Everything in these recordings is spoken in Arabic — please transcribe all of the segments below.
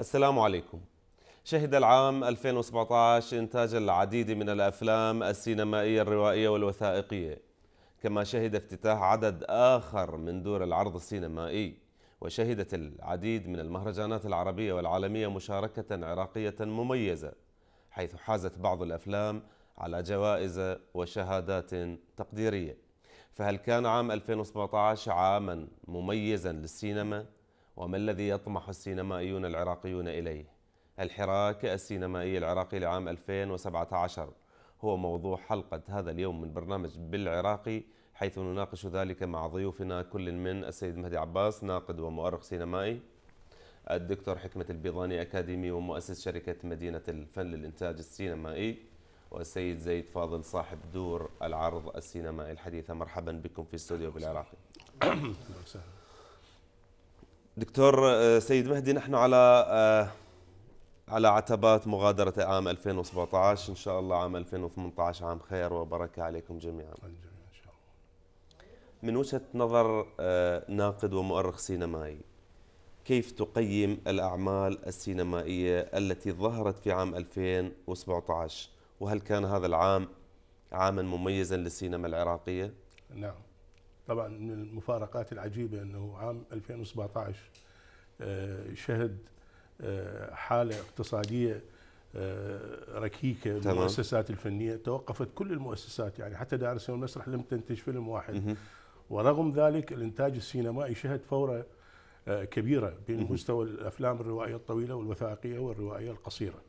السلام عليكم شهد العام 2017 إنتاج العديد من الأفلام السينمائية الروائية والوثائقية كما شهد افتتاح عدد آخر من دور العرض السينمائي وشهدت العديد من المهرجانات العربية والعالمية مشاركة عراقية مميزة حيث حازت بعض الأفلام على جوائز وشهادات تقديرية فهل كان عام 2017 عاما مميزا للسينما؟ وما الذي يطمح السينمائيون العراقيون إليه الحراك السينمائي العراقي لعام 2017 هو موضوع حلقة هذا اليوم من برنامج بالعراقي حيث نناقش ذلك مع ضيوفنا كل من السيد مهدي عباس ناقد ومؤرخ سينمائي الدكتور حكمة البيضاني أكاديمي ومؤسس شركة مدينة الفن للإنتاج السينمائي والسيد زيد فاضل صاحب دور العرض السينمائي الحديثة مرحبا بكم في استوديو بالعراقي دكتور آه، سيد مهدي نحن على آه، على عتبات مغادرة عام 2017 إن شاء الله عام 2018 عام خير وبركة عليكم جميعا من وجهة نظر آه، ناقد ومؤرخ سينمائي كيف تقيم الأعمال السينمائية التي ظهرت في عام 2017 وهل كان هذا العام عاما مميزا للسينما العراقية؟ نعم طبعا من المفارقات العجيبه انه عام 2017 آه، شهد آه، حاله اقتصاديه آه، ركيكه المؤسسات الفنيه توقفت كل المؤسسات يعني حتى دار السينما والمسرح لم تنتج فيلم واحد ورغم ذلك الانتاج السينمائي شهد فوره كبيره بين مستوى الافلام الروائيه الطويله والوثائقيه والروائيه القصيره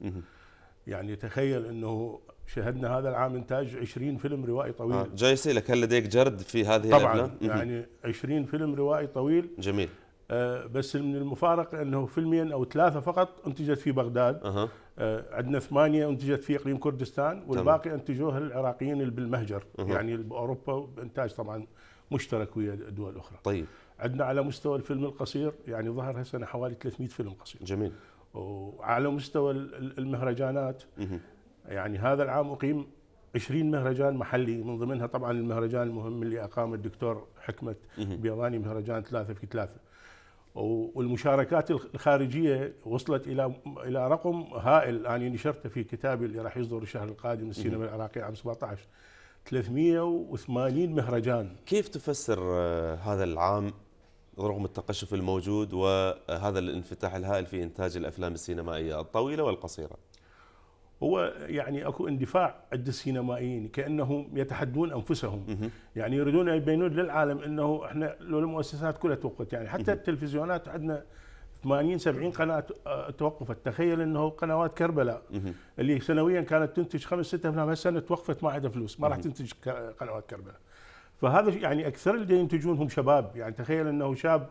يعني تخيل انه شهدنا هذا العام انتاج 20 فيلم روائي طويل آه جاي اسالك هل لديك جرد في هذه طبعا يعني 20 فيلم روائي طويل جميل آه بس من المفارق انه فيلمين او ثلاثه فقط انتجت في بغداد أه. آه عندنا ثمانيه انتجت في اقليم كردستان والباقي طبعا. انتجوها العراقيين اللي بالمهجر أه. يعني باوروبا بانتاج طبعا مشترك ويا دول اخرى طيب عندنا على مستوى الفيلم القصير يعني ظهر هالسنه حوالي 300 فيلم قصير جميل وعلى مستوى المهرجانات يعني هذا العام أقيم 20 مهرجان محلي من ضمنها طبعا المهرجان المهم اللي أقام الدكتور حكمة بيضاني مهرجان ثلاثة في ثلاثة والمشاركات الخارجية وصلت إلى إلى رقم هائل أنا يعني نشرته في كتابي اللي راح يصدر الشهر القادم السينما العراقية عام 17 380 مهرجان كيف تفسر آه، هذا العام رغم التقشف الموجود وهذا الانفتاح الهائل في إنتاج الأفلام السينمائية الطويلة والقصيرة؟ هو يعني اكو اندفاع عند السينمائيين كانهم يتحدون انفسهم يعني يريدون ان يبينون للعالم انه احنا لو المؤسسات كلها توقفت يعني حتى التلفزيونات عندنا 80 70 قناه توقفت تخيل انه قنوات كربلاء اللي سنويا كانت تنتج خمس ست افلام هالسنه توقفت ما عندها فلوس ما راح تنتج قنوات كربلاء فهذا يعني اكثر اللي ينتجون هم شباب يعني تخيل انه شاب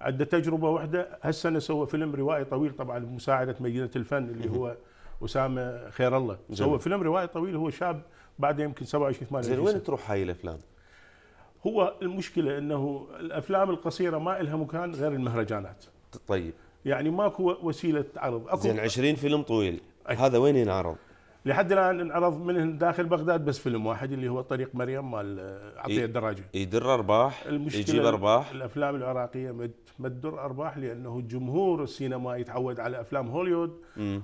عنده تجربه واحده هالسنه سوى فيلم روائي طويل طبعا بمساعده مدينه الفن اللي هو اسامه خير الله سوى فيلم روايه طويل هو شاب بعد يمكن 27 28 زين وين تروح هاي الافلام؟ هو المشكله انه الافلام القصيره ما لها مكان غير المهرجانات طيب يعني ماكو وسيله عرض اكو زين 20 فيلم طويل هذا وين ينعرض؟ لحد الان انعرض من داخل بغداد بس فيلم واحد اللي هو طريق مريم مال عطيه الدراجي يدر ارباح يجيب ارباح الافلام العراقيه ما تدر ارباح لانه جمهور السينما يتعود على افلام هوليوود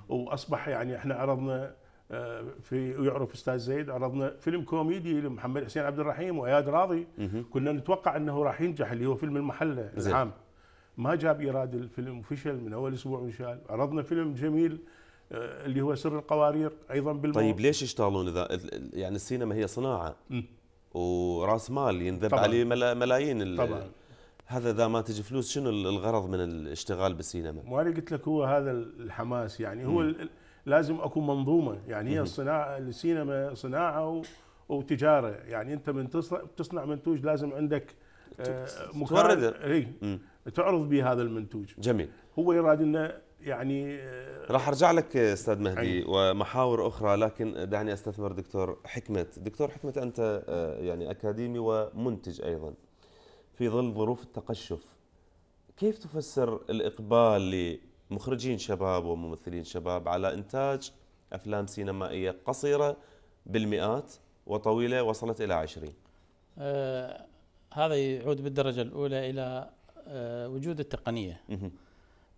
واصبح يعني احنا عرضنا آه، في يعرف استاذ زيد عرضنا فيلم كوميدي لمحمد حسين عبد الرحيم واياد راضي مم. كنا نتوقع انه راح ينجح اللي هو فيلم المحله العام ما جاب ايراد الفيلم فشل من اول اسبوع وشال عرضنا فيلم جميل آه، اللي هو سر القوارير ايضا بالموضوع طيب ليش يشتغلون اذا يعني السينما هي صناعه وراس مال ينذب طبعًا. عليه ملايين طبعا هذا اذا ما تجي فلوس شنو الغرض من الاشتغال بالسينما؟ انا قلت لك هو هذا الحماس يعني هو لازم اكون منظومه يعني هي الصناعه السينما صناعه وتجاره يعني انت من تصنع منتوج لازم عندك آه، مكان تعرض به هذا المنتوج جميل هو يراد انه يعني آه، راح ارجع لك استاذ مهدي ومحاور اخرى لكن دعني استثمر دكتور حكمه، دكتور حكمه انت آه، يعني اكاديمي ومنتج ايضا في ظل ظروف التقشف كيف تفسر الاقبال لمخرجين شباب وممثلين شباب على انتاج افلام سينمائيه قصيره بالمئات وطويله وصلت الى 20 آه هذا يعود بالدرجه الاولى الى آه وجود التقنيه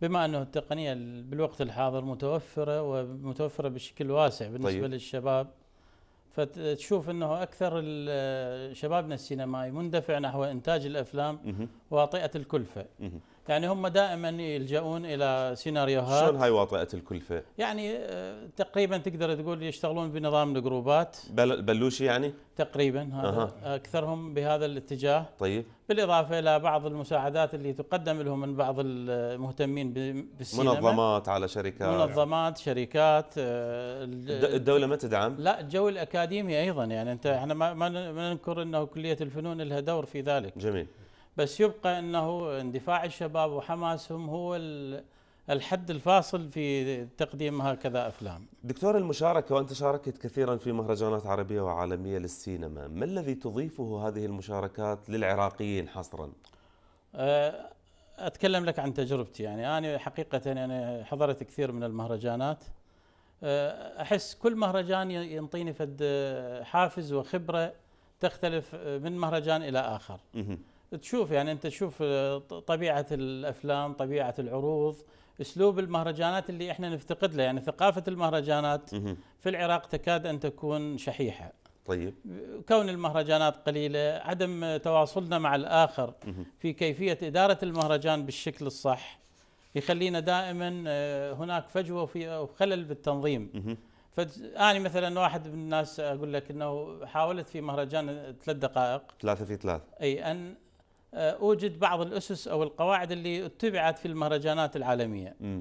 بما انه التقنيه بالوقت الحاضر متوفره ومتوفره بشكل واسع بالنسبه طيب. للشباب فتشوف انه اكثر شبابنا السينمائي مندفع نحو انتاج الافلام واطئه الكلفه. يعني هم دائما يلجؤون الى سيناريوهات شلون هاي واطئه الكلفه؟ يعني آه، تقريبا تقدر تقول يشتغلون بنظام الجروبات بل بلوشي يعني؟ تقريبا هذا أه. اكثرهم بهذا الاتجاه طيب بالاضافه الى بعض المساعدات اللي تقدم لهم من بعض المهتمين بالسينما منظمات على شركات منظمات شركات آه، الدوله ما تدعم؟ لا الجو الاكاديمي ايضا يعني انت احنا ما ننكر انه كليه الفنون لها دور في ذلك جميل بس يبقى انه اندفاع الشباب وحماسهم هو الحد الفاصل في تقديم هكذا افلام. دكتور المشاركه وانت شاركت كثيرا في مهرجانات عربيه وعالميه للسينما، ما الذي تضيفه هذه المشاركات للعراقيين حصرا؟ أه، اتكلم لك عن تجربتي يعني انا حقيقه يعني حضرت كثير من المهرجانات أه، احس كل مهرجان ينطيني فد حافز وخبره تختلف من مهرجان الى اخر. تشوف يعني انت تشوف آه، طبيعه الافلام طبيعه العروض اسلوب المهرجانات اللي احنا نفتقد له يعني ثقافه المهرجانات في العراق تكاد ان تكون شحيحه طيب كون المهرجانات قليله عدم تواصلنا مع الاخر في كيفيه اداره المهرجان بالشكل الصح يخلينا دائما آه، هناك فجوه في خلل بالتنظيم فأنا مثلا واحد من الناس اقول لك انه حاولت في مهرجان ثلاث دقائق ثلاثه في ثلاث اي ان آه، اوجد بعض الاسس او القواعد اللي اتبعت في المهرجانات العالميه م.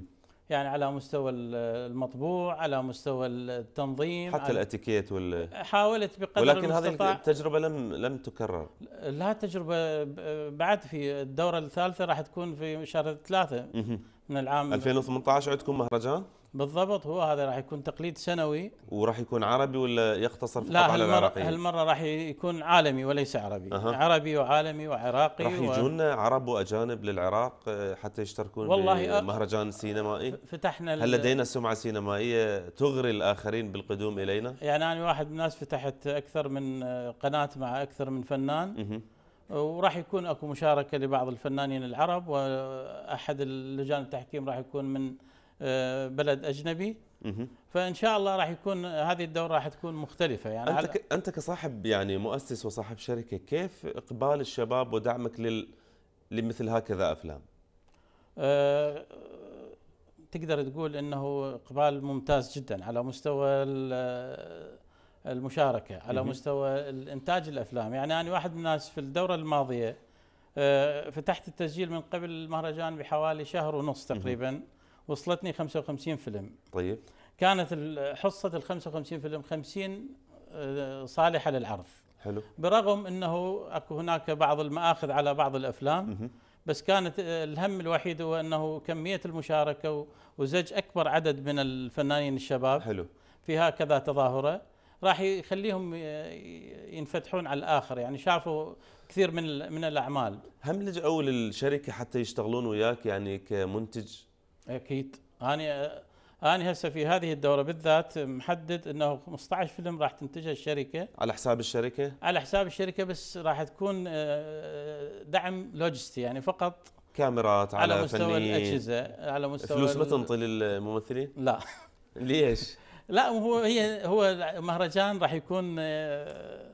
يعني على مستوى المطبوع على مستوى التنظيم حتى الاتيكيت وال حاولت بقدر ولكن المستطاع هذه التجربه لم لم تكرر لا تجربه بعد في الدوره الثالثه راح تكون في شهر ثلاثه من العام 2018 عندكم مهرجان؟ بالضبط هو هذا راح يكون تقليد سنوي وراح يكون عربي ولا يقتصر فقط على العراقيين؟ لا هالمرة راح يكون عالمي وليس عربي، أه. عربي وعالمي وعراقي راح يجون و... عرب واجانب للعراق آه، حتى يشتركون والله بمهرجان آه، سينمائي فتحنا هل لدينا سمعة سينمائية تغري الآخرين بالقدوم إلينا؟ يعني أنا واحد من الناس فتحت أكثر من آه، قناة مع أكثر من فنان وراح يكون اكو مشاركه لبعض الفنانين العرب واحد اللجان التحكيم راح يكون من آه، بلد اجنبي فان شاء الله راح يكون هذه الدوره راح تكون مختلفه يعني انت انت كصاحب يعني مؤسس وصاحب شركه كيف اقبال الشباب ودعمك لل لمثل هكذا افلام؟ آه، تقدر تقول انه اقبال ممتاز جدا على مستوى المشاركه على مستوى الانتاج الافلام يعني انا واحد من الناس في الدوره الماضيه آه، فتحت التسجيل من قبل المهرجان بحوالي شهر ونص تقريبا وصلتني 55 فيلم طيب كانت حصه ال 55 فيلم 50 آه، صالحه للعرض حلو برغم انه اكو هناك بعض المآخذ على بعض الافلام بس كانت آه، الهم الوحيد هو انه كميه المشاركه وزج اكبر عدد من الفنانين الشباب حلو في هكذا تظاهره راح يخليهم آه، ينفتحون على الاخر يعني شافوا كثير من من الاعمال هم لجأوا للشركه حتى يشتغلون وياك يعني كمنتج اكيد انا انا هسه في هذه الدوره بالذات محدد انه 15 فيلم راح تنتجها الشركه على حساب الشركه على حساب الشركه بس راح تكون آه، دعم لوجستي يعني فقط كاميرات على, على مستوى فني الاجهزه على مستوى فلوس ما تنطي للممثلين لا ليش لا هو هي هو مهرجان راح يكون آه،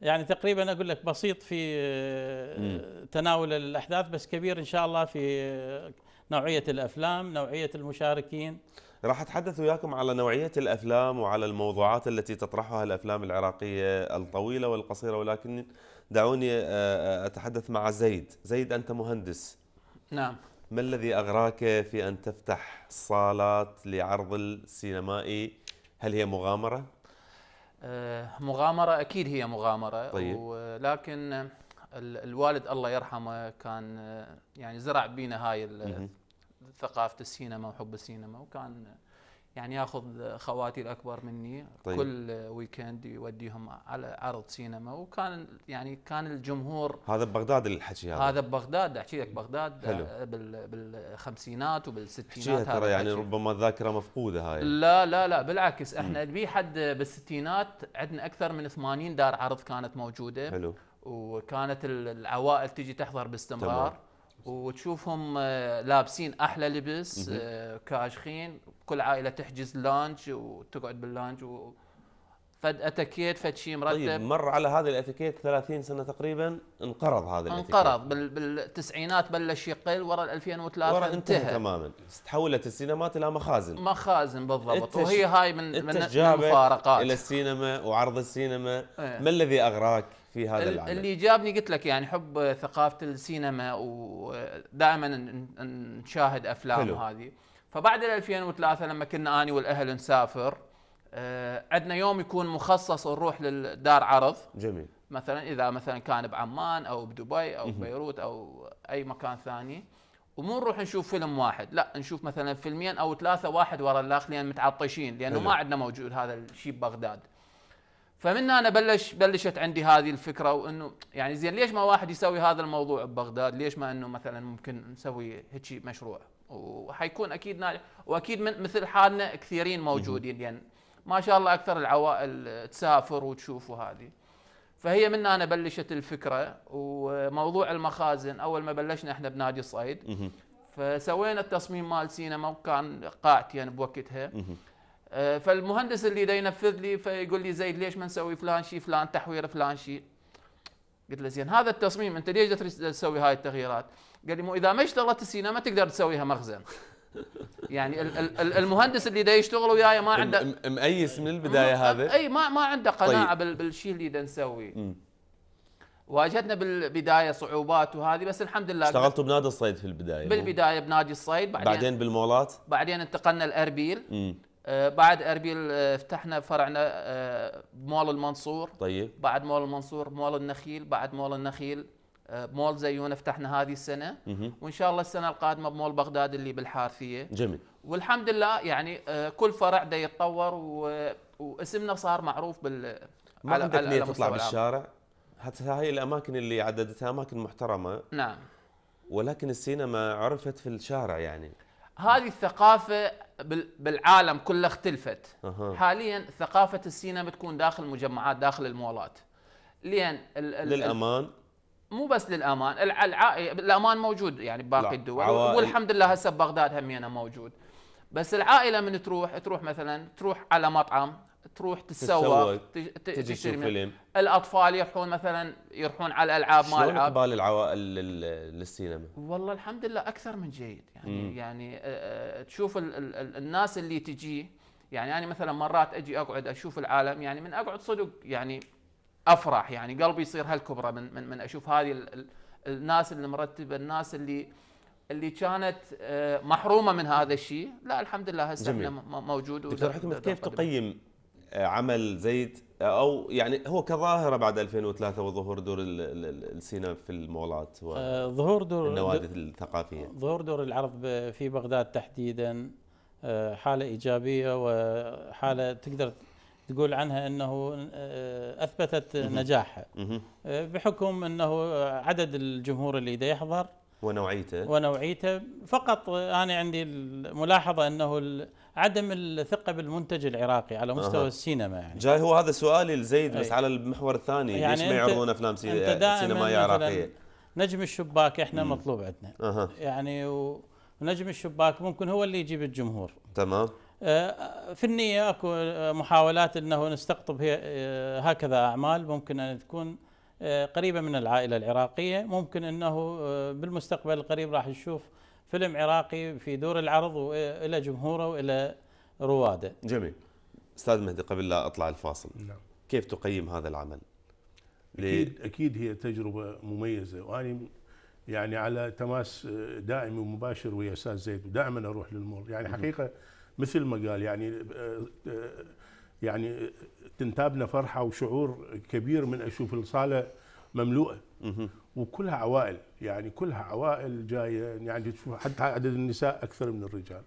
يعني تقريبا اقول لك بسيط في آه، تناول الاحداث بس كبير ان شاء الله في نوعيه الافلام نوعيه المشاركين راح اتحدث وياكم على نوعيه الافلام وعلى الموضوعات التي تطرحها الافلام العراقيه الطويله والقصيره ولكن دعوني آه، آه، اتحدث مع زيد زيد انت مهندس نعم ما الذي اغراك في ان تفتح صالات لعرض السينمائي هل هي مغامره آه، مغامره اكيد هي مغامره طيب. ولكن الوالد الله يرحمه كان يعني زرع بينا هاي ثقافه السينما وحب السينما وكان يعني ياخذ خواتي الاكبر مني طيب. كل ويكند يوديهم على عرض سينما وكان يعني كان الجمهور هذا ببغداد الحكي هذا هذا ببغداد احكي لك بغداد حلو. بالخمسينات وبالستينات ترى يعني حشي. ربما الذاكره مفقوده هاي لا لا لا بالعكس احنا في حد بالستينات عندنا اكثر من 80 دار عرض كانت موجوده حلو وكانت العوائل تجي تحضر باستمرار تمام. وتشوفهم آه، لابسين احلى لبس آه، كاشخين كل عائله تحجز لانج وتقعد باللانج و فد اتيكيت فد شيء مرتب طيب مر على هذا الاتيكيت 30 سنه تقريبا انقرض هذا الاتيكيت انقرض بالتسعينات بلش يقل ورا 2003 ورا انتهى, انتهى تماما تحولت السينمات الى مخازن مخازن بالضبط وهي هاي من من المفارقات الى السينما وعرض السينما ايه. ما الذي اغراك؟ في هذا العمل اللي جابني قلت لك يعني حب ثقافه السينما ودائما نشاهد افلام هذه فبعد 2003 لما كنا اني والاهل نسافر آه، عندنا يوم يكون مخصص نروح للدار عرض جميل مثلا اذا مثلا كان بعمان او بدبي او بيروت او اي مكان ثاني ومو نروح نشوف فيلم واحد لا نشوف مثلا فيلمين او ثلاثه واحد ورا الاخر لان متعطشين لانه ما عندنا موجود هذا الشيء ببغداد فمن هنا بلش بلشت عندي هذه الفكره وانه يعني زين ليش ما واحد يسوي هذا الموضوع ببغداد؟ ليش ما انه مثلا ممكن نسوي هيك مشروع وحيكون اكيد ناجح واكيد من مثل حالنا كثيرين موجودين يعني ما شاء الله اكثر العوائل تسافر وتشوف وهذه فهي من هنا بلشت الفكره وموضوع المخازن اول ما بلشنا احنا بنادي الصيد فسوينا التصميم مال سينما وكان قاعتين يعني بوقتها آه، فالمهندس اللي دا ينفذ لي فيقول لي زيد ليش ما نسوي فلان شيء فلان تحوير فلان شيء قلت له زين هذا التصميم انت ليش تسوي هاي التغييرات؟ قال لي مو اذا ما اشتغلت السينما تقدر تسويها مخزن يعني المهندس اللي دا يشتغل وياي ما عنده مأيس من البدايه هذا اي ما ما عنده قناعه طيب. بالشيء اللي دا نسويه واجهتنا بالبدايه صعوبات وهذه بس الحمد لله اشتغلتوا بنادي الصيد في البدايه بالبدايه بنادي الصيد بعدين بعدين بالمولات بعدين انتقلنا الاربيل آه، بعد اربيل آه، فتحنا فرعنا بمول آه، المنصور طيب بعد مول المنصور مول النخيل بعد مول النخيل بمول زيونه فتحنا هذه السنه وان شاء الله السنه القادمه بمول بغداد اللي بالحارثيه جميل والحمد لله يعني كل فرع ده يتطور و... واسمنا صار معروف بال ما على... عندك نيه تطلع بالشارع حتى هاي الاماكن اللي عددتها اماكن محترمه نعم ولكن السينما عرفت في الشارع يعني هذه الثقافه بالعالم كله اختلفت أه. حاليا ثقافه السينما بتكون داخل المجمعات داخل المولات لان ال ال للامان مو بس للامان العائله الامان موجود يعني باقي الدول عوائل. والحمد لله هسه بغداد همينه موجود بس العائله من تروح تروح مثلا تروح على مطعم تروح تتسوق تجي تشوف فيلم الاطفال يروحون مثلا يروحون على الالعاب مال شلون اقبال العوائل للسينما؟ والله الحمد لله اكثر من جيد يعني مم. يعني آه، آه، تشوف الـ الـ الناس اللي تجي يعني انا مثلا مرات اجي اقعد اشوف العالم يعني من اقعد صدق يعني افرح يعني قلبي يصير هالكبره من من, من اشوف هذه الناس اللي مرتبه الناس اللي اللي كانت آه، محرومه من هذا الشيء لا الحمد لله هسه احنا موجود دكتور حكم كيف تقيم عمل زيد او يعني هو كظاهره بعد 2003 وظهور دور السينما في المولات آه، ظهور دور النوادي الثقافيه ظهور دور العرض في بغداد تحديدا آه، حاله ايجابيه وحاله تقدر تقول عنها انه آه، اثبتت نجاحها بحكم انه عدد الجمهور اللي يحضر ونوعيته ونوعيته فقط انا عندي الملاحظه انه عدم الثقه بالمنتج العراقي على مستوى أه. السينما يعني جاي هو هذا سؤالي لزيد بس على المحور الثاني يعني ليش ما يعرضون افلام سينمائيه عراقيه؟ نجم الشباك احنا م. مطلوب عندنا أه. يعني ونجم الشباك ممكن هو اللي يجيب الجمهور تمام أه، في النية اكو محاولات انه نستقطب أه، هكذا اعمال ممكن ان تكون أه، قريبه من العائله العراقيه ممكن انه بالمستقبل القريب راح نشوف فيلم عراقي في دور العرض والى جمهوره والى رواده. جميل. استاذ مهدي قبل لا اطلع الفاصل. نعم. كيف تقيم هذا العمل؟ اكيد اكيد هي تجربه مميزه وانا يعني على تماس آه، دائم ومباشر ويا استاذ زيد ودائما اروح للمول يعني حقيقه مثل ما قال يعني آه، آه، يعني تنتابنا فرحه وشعور كبير من اشوف الصاله مملوءه وكلها عوائل يعني كلها عوائل جايه يعني تشوف حتى عدد النساء اكثر من الرجال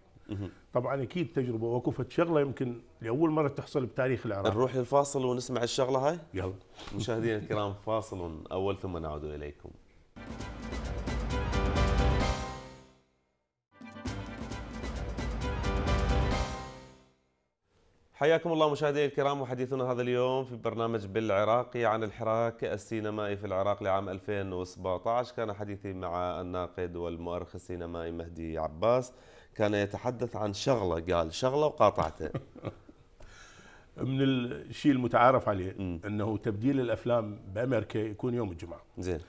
طبعا اكيد تجربه وقفت شغله يمكن لاول مره تحصل بتاريخ العراق نروح الفاصل ونسمع الشغله هاي يلا مشاهدينا الكرام فاصل اول ثم نعود اليكم حياكم الله مشاهدينا الكرام وحديثنا هذا اليوم في برنامج بالعراقي عن الحراك السينمائي في العراق لعام 2017 كان حديثي مع الناقد والمؤرخ السينمائي مهدي عباس كان يتحدث عن شغلة قال شغلة وقاطعته من الشيء المتعارف عليه م. أنه تبديل الأفلام بأمريكا يكون يوم الجمعة زين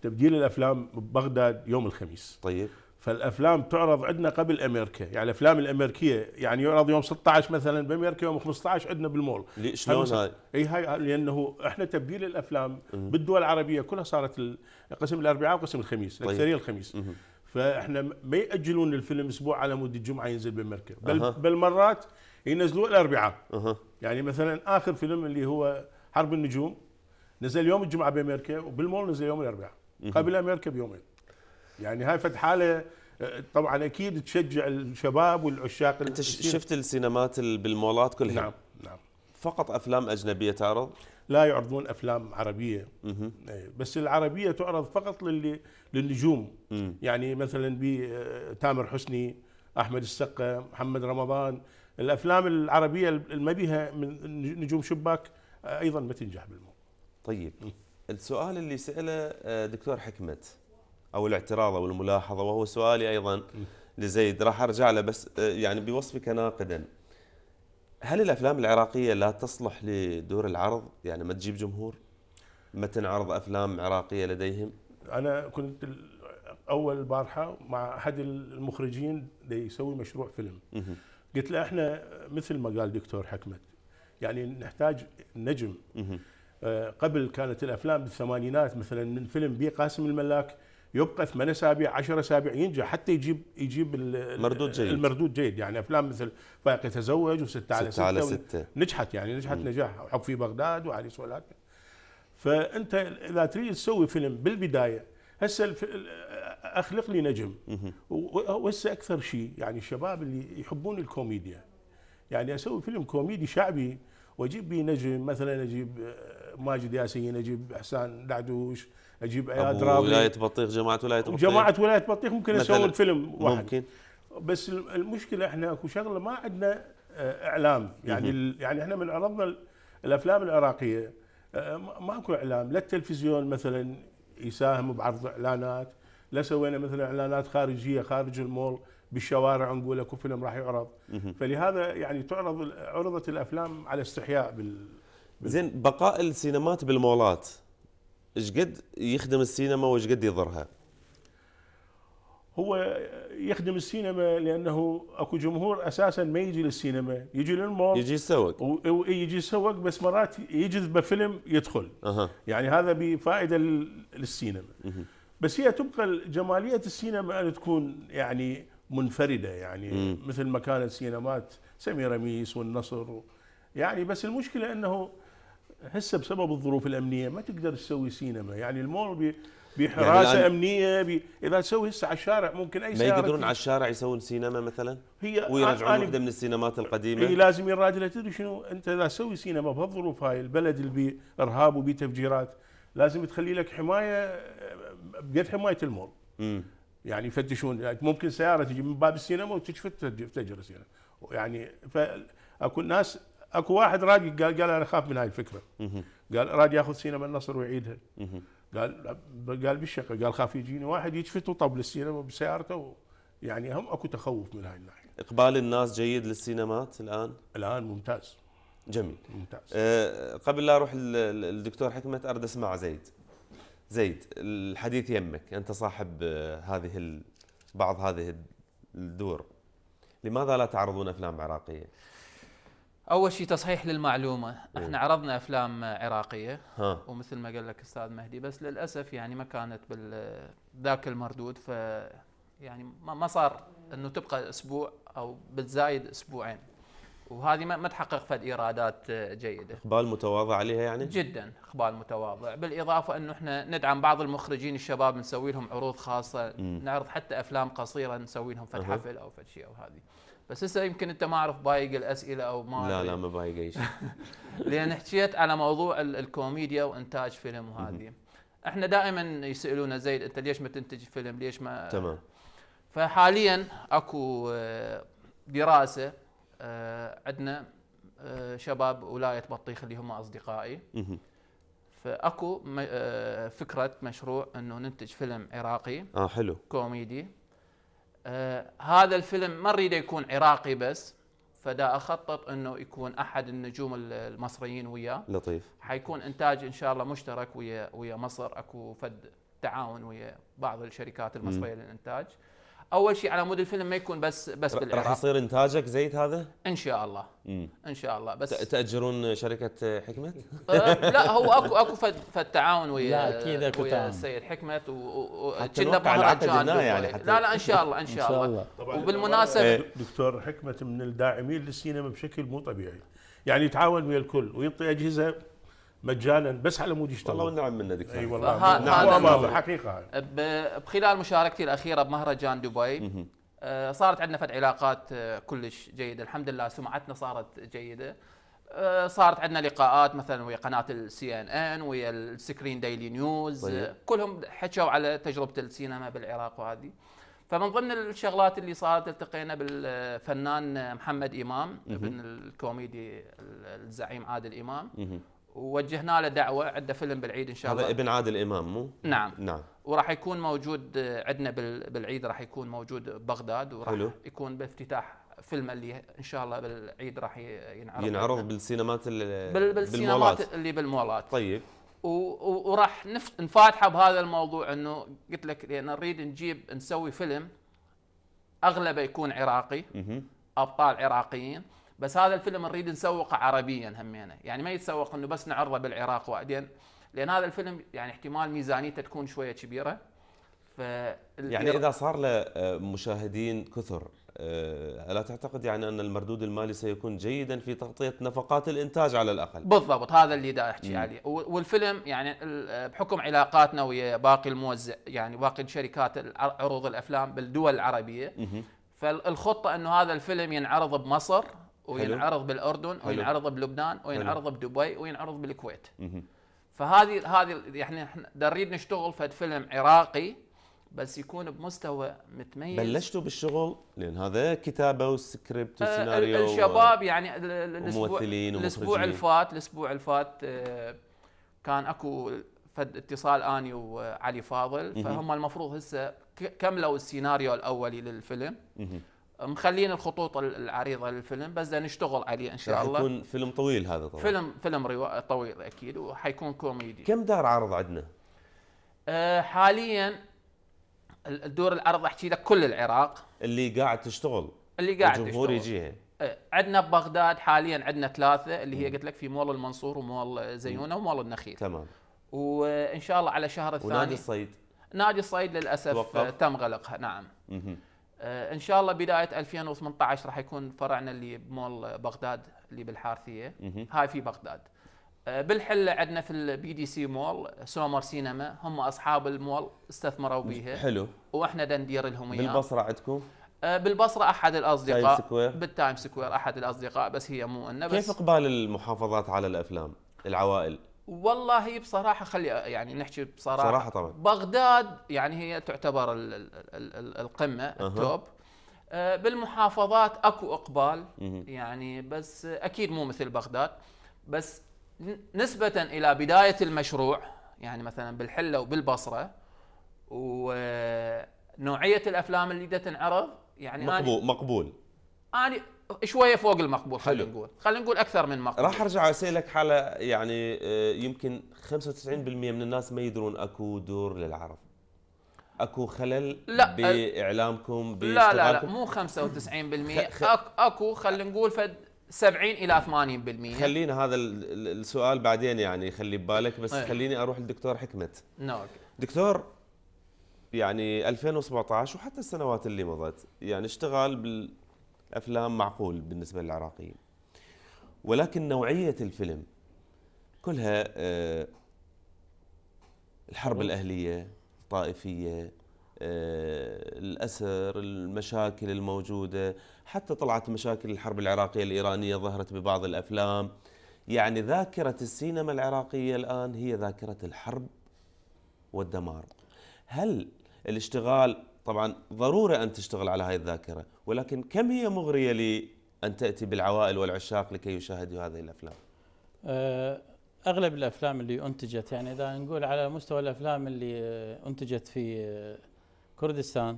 تبديل الأفلام ببغداد يوم الخميس طيب فالافلام تعرض عندنا قبل امريكا يعني الافلام الامريكيه يعني يعرض يوم 16 مثلا بامريكا يوم 15 عندنا بالمول شلون هاي اي هاي لانه احنا تبديل الافلام بالدول العربيه كلها صارت قسم الاربعاء وقسم الخميس طيب. الاكثريه الخميس مم. فاحنا ما ياجلون الفيلم اسبوع على مود الجمعه ينزل بامريكا بل أه. بل مرات ينزلوه الاربعاء أه. يعني مثلا اخر فيلم اللي هو حرب النجوم نزل يوم الجمعه بامريكا وبالمول نزل يوم الاربعاء قبل امريكا بيومين يعني هاي فد حاله آه، طبعا اكيد تشجع الشباب والعشاق انت شفت السينمات بالمولات كلها نعم نعم فقط افلام اجنبيه تعرض لا يعرضون افلام عربيه مه. إيه، بس العربيه تعرض فقط للي للنجوم مه. يعني مثلا بتامر آه، حسني احمد السقا محمد رمضان الافلام العربيه اللي ما بيها من نجوم شباك آه، ايضا ما تنجح بالمو طيب السؤال اللي ساله دكتور حكمت او الاعتراض او الملاحظه وهو سؤالي ايضا لزيد راح ارجع له بس آه، يعني بوصفك ناقدا هل الافلام العراقيه لا تصلح لدور العرض يعني ما تجيب جمهور ما تنعرض افلام عراقيه لديهم انا كنت اول بارحه مع احد المخرجين يسوي مشروع فيلم قلت له احنا مثل ما قال دكتور حكمت يعني نحتاج نجم آه، قبل كانت الافلام بالثمانينات مثلا من فيلم بي قاسم الملاك يبقى ثمان اسابيع 10 اسابيع ينجح حتى يجيب يجيب المردود جيد المردود جيد يعني افلام مثل فائق يتزوج وستة على ستة, على ستة نجحت يعني نجحت مم. نجاح حب في بغداد وعلي ولاد فانت اذا تريد تسوي فيلم بالبدايه هسه اخلق لي نجم وهسه اكثر شيء يعني الشباب اللي يحبون الكوميديا يعني اسوي فيلم كوميدي شعبي واجيب به نجم مثلا اجيب آه، ماجد ياسين اجيب احسان دعدوش اجيب اياد رابي ولايه بطيخ جماعه ولايه بطيخ جماعه ولايه بطيخ ممكن اسوي فيلم واحد ممكن بس المشكله احنا اكو شغله ما عندنا آه، اعلام يعني يعني احنا من عرضنا الافلام العراقيه آه، ماكو اعلام لا التلفزيون مثلا يساهم بعرض اعلانات لا سوينا مثلا اعلانات خارجيه خارج المول بالشوارع نقول اكو فيلم راح يعرض فلهذا يعني تعرض عرضت الافلام على استحياء بال زين بقاء السينمات بالمولات ايش قد يخدم السينما وايش قد يضرها؟ هو يخدم السينما لانه اكو جمهور اساسا ما يجي للسينما يجي للمول يجي يسوق يجي يسوق بس مرات يجذبه فيلم يدخل أه. يعني هذا بفائده للسينما أه. بس هي تبقى جماليه السينما ان تكون يعني منفرده يعني م. مثل ما كانت سينمات سمير رميس والنصر يعني بس المشكله انه هسه بسبب الظروف الامنيه ما تقدر تسوي سينما يعني المول بحراسه يعني امنيه بي... اذا تسوي هسه على الشارع ممكن اي ما يقدرون على الشارع يسوون سينما مثلا هي ويرجعون وحده من السينمات القديمه هي لازم يراجع تدري شنو انت اذا تسوي سينما بهالظروف هاي البلد اللي بارهاب وبيه تفجيرات لازم تخلي لك حمايه بقد حمايه المول يعني يفتشون يعني ممكن سياره تجي من باب السينما وتشفت تفجر السينما يعني, يعني فاكو ناس اكو واحد راجي قال قال انا اخاف من هاي الفكره قال راجي ياخذ سينما النصر ويعيدها قال قال بالشقه قال خاف يجيني واحد يجفت وطب للسينما بسيارته يعني هم اكو تخوف من هاي الناحيه اقبال الناس جيد للسينمات الان الان ممتاز جميل ممتاز أه قبل لا اروح الدكتور حكمت ارد اسمع زيد زيد الحديث يمك انت صاحب آه، هذه بعض هذه الدور لماذا لا تعرضون افلام عراقيه اول شيء تصحيح للمعلومه إيه. احنا عرضنا افلام عراقيه ها. ومثل ما قال لك استاذ مهدي بس للاسف يعني ما كانت ذاك المردود ف يعني ما صار انه تبقى اسبوع او بالزايد اسبوعين وهذه ما تحقق فد ايرادات جيده. اقبال متواضع عليها يعني؟ جدا اقبال متواضع، بالاضافه انه احنا ندعم بعض المخرجين الشباب نسوي لهم عروض خاصه، م. نعرض حتى افلام قصيره نسوي لهم فد حفل او فد شيء او هذه. بس هسه يمكن انت ما اعرف بايق الاسئله او ما لا لا ما بايق اي شيء لان حكيت على موضوع الكوميديا وانتاج فيلم وهذه احنا دائما يسالونا زيد انت ليش ما تنتج فيلم ليش ما تمام فحاليا اكو آه، دراسه آه، عندنا آه، شباب ولايه بطيخ اللي هم اصدقائي فاكو فكره مشروع انه ننتج فيلم عراقي اه حلو كوميدي آه هذا الفيلم ما اريده يكون عراقي بس فدا اخطط انه يكون احد النجوم المصريين وياه لطيف حيكون انتاج ان شاء الله مشترك ويا ويا مصر اكو فد تعاون ويا بعض الشركات المصريه م. للانتاج اول شيء على مود الفيلم ما يكون بس بس بالعراق راح يصير انتاجك زيت هذا؟ ان شاء الله مم. ان شاء الله بس تاجرون شركه حكمه؟ آه، لا هو اكو اكو فد تعاون ويا لا اكيد اكو ويا السيد حكمه وكنا مهرجان يعني حتى لا لا ان شاء الله ان شاء, إن شاء الله, الله. وبالمناسبه إيه، دكتور حكمه من الداعمين للسينما بشكل مو طبيعي يعني يتعاون ويا الكل ويعطي اجهزه مجانا بس على مود يشتغل والله والنعم منه دكتور اي والله نعم حقيقه بخلال مشاركتي الاخيره بمهرجان دبي آه، صارت عندنا فد علاقات آه، كلش جيده الحمد لله سمعتنا صارت جيده آه، صارت عندنا لقاءات مثلا ويا قناه السي ان ان ويا السكرين ديلي نيوز طيب. كلهم حكوا على تجربه السينما بالعراق وهذه فمن ضمن الشغلات اللي صارت التقينا بالفنان محمد امام ابن الكوميدي الزعيم عادل امام ووجهنا له دعوه عنده فيلم بالعيد ان شاء الله هذا ابن عادل امام مو؟ نعم نعم وراح يكون موجود عندنا بالعيد راح يكون موجود ببغداد وراح حلو. يكون بافتتاح فيلم اللي ان شاء الله بالعيد راح ينعرض ينعرض بالسينمات بالسينمات اللي بالمولات طيب وراح نفاتحه بهذا الموضوع انه قلت لك لان نريد نجيب نسوي فيلم اغلبه يكون عراقي ابطال عراقيين بس هذا الفيلم نريد نسوقه عربيا همينه يعني ما يتسوق انه بس نعرضه بالعراق وبعدين لان هذا الفيلم يعني احتمال ميزانيته تكون شويه كبيره ف يعني اذا صار له آه، مشاهدين كثر آه، الا تعتقد يعني ان المردود المالي سيكون جيدا في تغطيه نفقات الانتاج على الاقل بالضبط هذا اللي دا احكي عليه والفيلم يعني آه، بحكم علاقاتنا ويا باقي الموزع يعني باقي شركات عروض الافلام بالدول العربيه فالخطه انه هذا الفيلم ينعرض بمصر وينعرض بالاردن حلو. وينعرض بلبنان وينعرض حلو. بدبي وينعرض بالكويت فهذه هذه يعني احنا نريد نشتغل فد فيلم عراقي بس يكون بمستوى متميز بلشتوا بالشغل لان هذا كتابه وسكريبت آه، وسيناريو الشباب يعني الاسبوع الاسبوع الفات الاسبوع الفات آه، كان اكو فد اتصال اني وعلي فاضل فهم المفروض هسه كملوا السيناريو الاولي للفيلم مخلين الخطوط العريضه للفيلم بس نشتغل عليه ان شاء الله يكون فيلم طويل هذا طبعا فيلم فيلم طويل اكيد وحيكون كوميدي كم دار عرض عندنا؟ أه حاليا الدور العرض احكي لك كل العراق اللي قاعد تشتغل اللي قاعد الجمهور يجيها آه، عندنا ببغداد حاليا عندنا ثلاثه اللي هي قلت لك في مول المنصور ومول زيونه ومول النخيل تمام وان شاء الله على شهر الثاني ونادي الصيد نادي الصيد للاسف توقف. تم غلقها نعم مه. ان شاء الله بدايه 2018 راح يكون فرعنا اللي بمول بغداد اللي بالحارثيه هاي في بغداد آه، بالحله عندنا في البي دي سي مول سومر سينما هم اصحاب المول استثمروا بيها حلو واحنا ندير لهم اياها بالبصره عندكم؟ آه، بالبصره احد الاصدقاء تايم سكوير بالتايم سكوير احد الاصدقاء بس هي مو لنا بس كيف اقبال المحافظات على الافلام العوائل؟ والله بصراحة خلي يعني نحكي بصراحة صراحة طبعا بغداد يعني هي تعتبر الـ الـ الـ القمة أه. التوب أه. بالمحافظات اكو اقبال يعني بس اكيد مو مثل بغداد بس نسبة الى بداية المشروع يعني مثلا بالحلة وبالبصرة ونوعية الافلام اللي دا تنعرض يعني مقبول مقبول يعني شويه فوق المقبول خلينا نقول خلينا نقول اكثر من مقبول راح ارجع اسالك حاله يعني آه، يمكن 95% من الناس ما يدرون اكو دور للعرب اكو خلل لا آه، باعلامكم لا لا لا مو 95% اكو خلينا نقول فد 70 الى 80% خلينا هذا السؤال بعدين يعني خلي ببالك بس أيه. خليني اروح للدكتور حكمت نعم دكتور يعني 2017 وحتى السنوات اللي مضت يعني اشتغل بال افلام معقول بالنسبه للعراقيين ولكن نوعيه الفيلم كلها آه، الحرب الاهليه الطائفيه آه، الاسر المشاكل الموجوده حتى طلعت مشاكل الحرب العراقيه الايرانيه ظهرت ببعض الافلام يعني ذاكره السينما العراقيه الان هي ذاكره الحرب والدمار هل الاشتغال طبعا ضروري أن تشتغل على هذه الذاكرة ولكن كم هي مغرية لأن تأتي بالعوائل والعشاق لكي يشاهدوا هذه الأفلام آه، أغلب الأفلام اللي أنتجت يعني إذا نقول على مستوى الأفلام اللي أنتجت في كردستان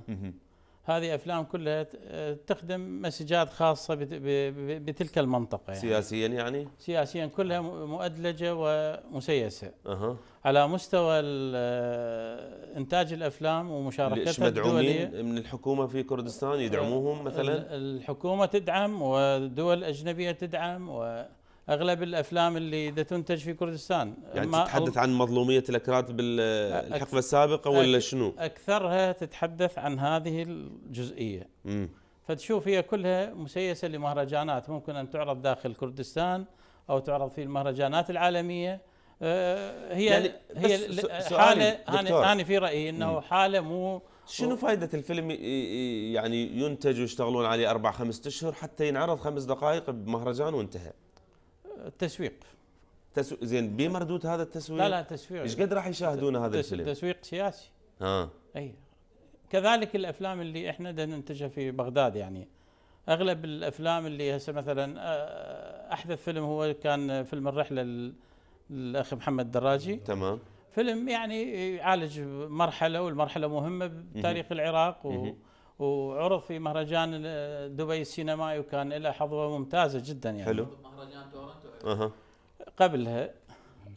هذه افلام كلها آه، تخدم مسجات خاصه بتلك المنطقه يعني سياسيا يعني؟ سياسيا كلها مؤدلجه ومسيسه أه. على مستوى آه، انتاج الافلام ومشاركتها الدوليه من الحكومه في كردستان يدعموهم مثلا؟ الحكومه تدعم ودول اجنبيه تدعم و اغلب الافلام اللي دا تنتج في كردستان يعني تتحدث عن مظلوميه الاكراد بالحقبه السابقه ولا شنو؟ اكثرها تتحدث عن هذه الجزئيه. مم. فتشوف هي كلها مسيسه لمهرجانات ممكن ان تعرض داخل كردستان او تعرض في المهرجانات العالميه أه، هي يعني هي حاله انا انا في رايي انه حاله مو شنو فائده الفيلم يعني ينتج ويشتغلون عليه اربع خمس اشهر حتى ينعرض خمس دقائق بمهرجان وانتهى؟ التسويق تسو... زين بمردود هذا التسويق لا لا تسويق ايش قد راح يشاهدون هذا تس... الفيلم تسويق سياسي اه اي كذلك الافلام اللي احنا ننتجها في بغداد يعني اغلب الافلام اللي هسه مثلا آه، احدث فيلم هو كان فيلم الرحله للاخ محمد دراجي تمام فيلم يعني يعالج مرحله والمرحله مهمه بتاريخ العراق و وعرض في مهرجان دبي السينمائي وكان له حظوه ممتازه جدا يعني حلو مهرجان تورنتو اها قبلها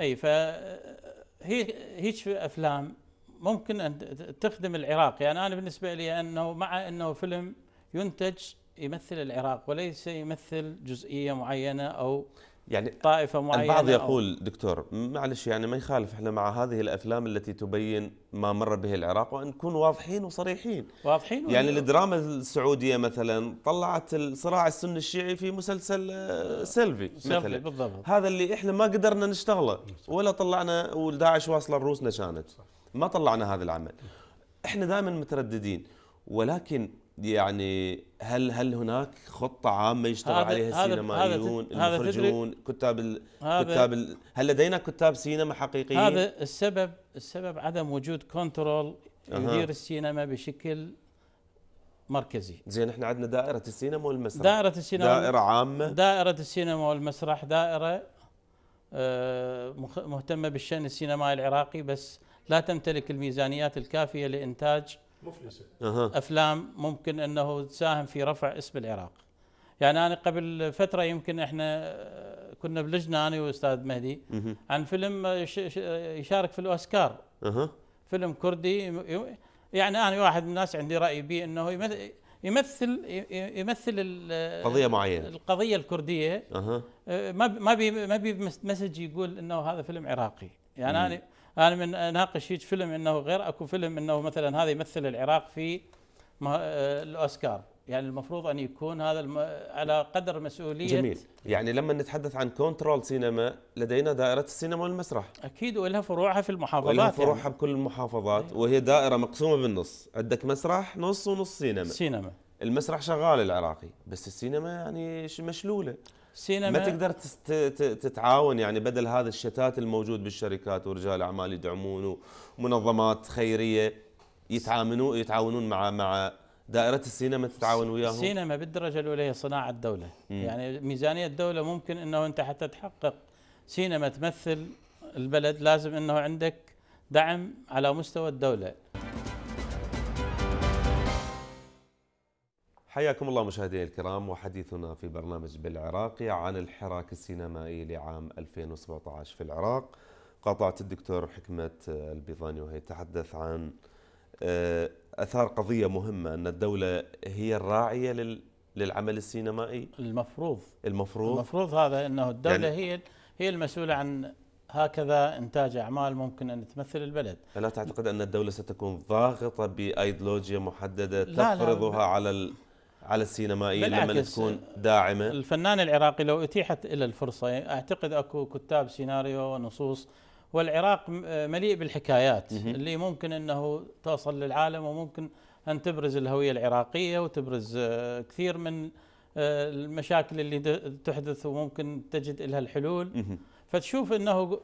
اي فهي هيك افلام ممكن ان تخدم العراق يعني انا بالنسبه لي انه مع انه فيلم ينتج يمثل العراق وليس يمثل جزئيه معينه او يعني طائفة معينة البعض يقول دكتور معلش يعني ما يخالف احنا مع هذه الافلام التي تبين ما مر به العراق وان نكون واضحين وصريحين واضحين يعني الدراما السعودية مثلا طلعت الصراع السني الشيعي في مسلسل آه، سيلفي, سيلفي مثلا بالضبط. هذا اللي احنا ما قدرنا نشتغله ولا طلعنا وداعش واصلة لروسنا كانت ما طلعنا هذا العمل احنا دائما مترددين ولكن يعني هل هل هناك خطه عامه يشتغل عليها السينمائيون المخرجون كتاب ال كتاب ال هل لدينا كتاب سينما حقيقيين هذا السبب السبب عدم وجود كنترول يدير أه. السينما بشكل مركزي زين احنا عندنا دائره السينما والمسرح دائره السينما دائره عامه دائره السينما والمسرح دائره آه، مهتمه بالشان السينمائي العراقي بس لا تمتلك الميزانيات الكافيه لانتاج مفلسة أه. أفلام ممكن أنه تساهم في رفع اسم العراق يعني أنا قبل فترة يمكن إحنا آه، كنا بلجنة أنا وأستاذ مهدي مه. عن فيلم آه، يشارك في الأوسكار أه. فيلم كردي يعني أنا واحد من الناس عندي رأي به أنه يمثل يمثل قضيه معينه القضيه الكرديه أه. ما بي ما بي مسج يقول انه هذا فيلم عراقي يعني انا انا من اناقش فيلم انه غير اكو فيلم انه مثلا هذا يمثل العراق في أه، الاوسكار يعني المفروض ان يكون هذا الم... على قدر مسؤوليه جميل يعني لما نتحدث عن كنترول سينما لدينا دائره السينما والمسرح اكيد ولها فروعها في المحافظات ولها يعني. فروعها يعني. بكل المحافظات أيوة. وهي دائره مقسومه بالنص عندك مسرح نص ونص سينما سينما المسرح شغال العراقي بس السينما يعني مشلوله سينما ما تقدر تتعاون يعني بدل هذا الشتات الموجود بالشركات ورجال اعمال يدعمون ومنظمات خيريه يتعاملون يتعاونون مع مع دائرة السينما تتعاون وياهم؟ السينما بالدرجة الأولى هي صناعة دولة مم. يعني ميزانية الدولة ممكن أنه أنت حتى تحقق سينما تمثل البلد لازم أنه عندك دعم على مستوى الدولة حياكم الله مشاهدينا الكرام وحديثنا في برنامج بالعراقي عن الحراك السينمائي لعام 2017 في العراق قاطعت الدكتور حكمة البيضاني وهي تحدث عن آه، اثار قضيه مهمه ان الدوله هي الراعيه لل للعمل السينمائي المفروض المفروض المفروض هذا انه الدوله يعني هي هي المسؤوله عن هكذا انتاج اعمال ممكن ان تمثل البلد الا تعتقد ان الدوله ستكون ضاغطه بايديولوجيا محدده لا تفرضها لا على على السينمائي لما تكون داعمه الفنان العراقي لو اتيحت له الفرصه اعتقد اكو كتاب سيناريو ونصوص والعراق آه، مليء بالحكايات اللي ممكن انه توصل للعالم وممكن ان تبرز الهويه العراقيه وتبرز آه، كثير من آه، المشاكل اللي تحدث وممكن تجد لها الحلول فتشوف انه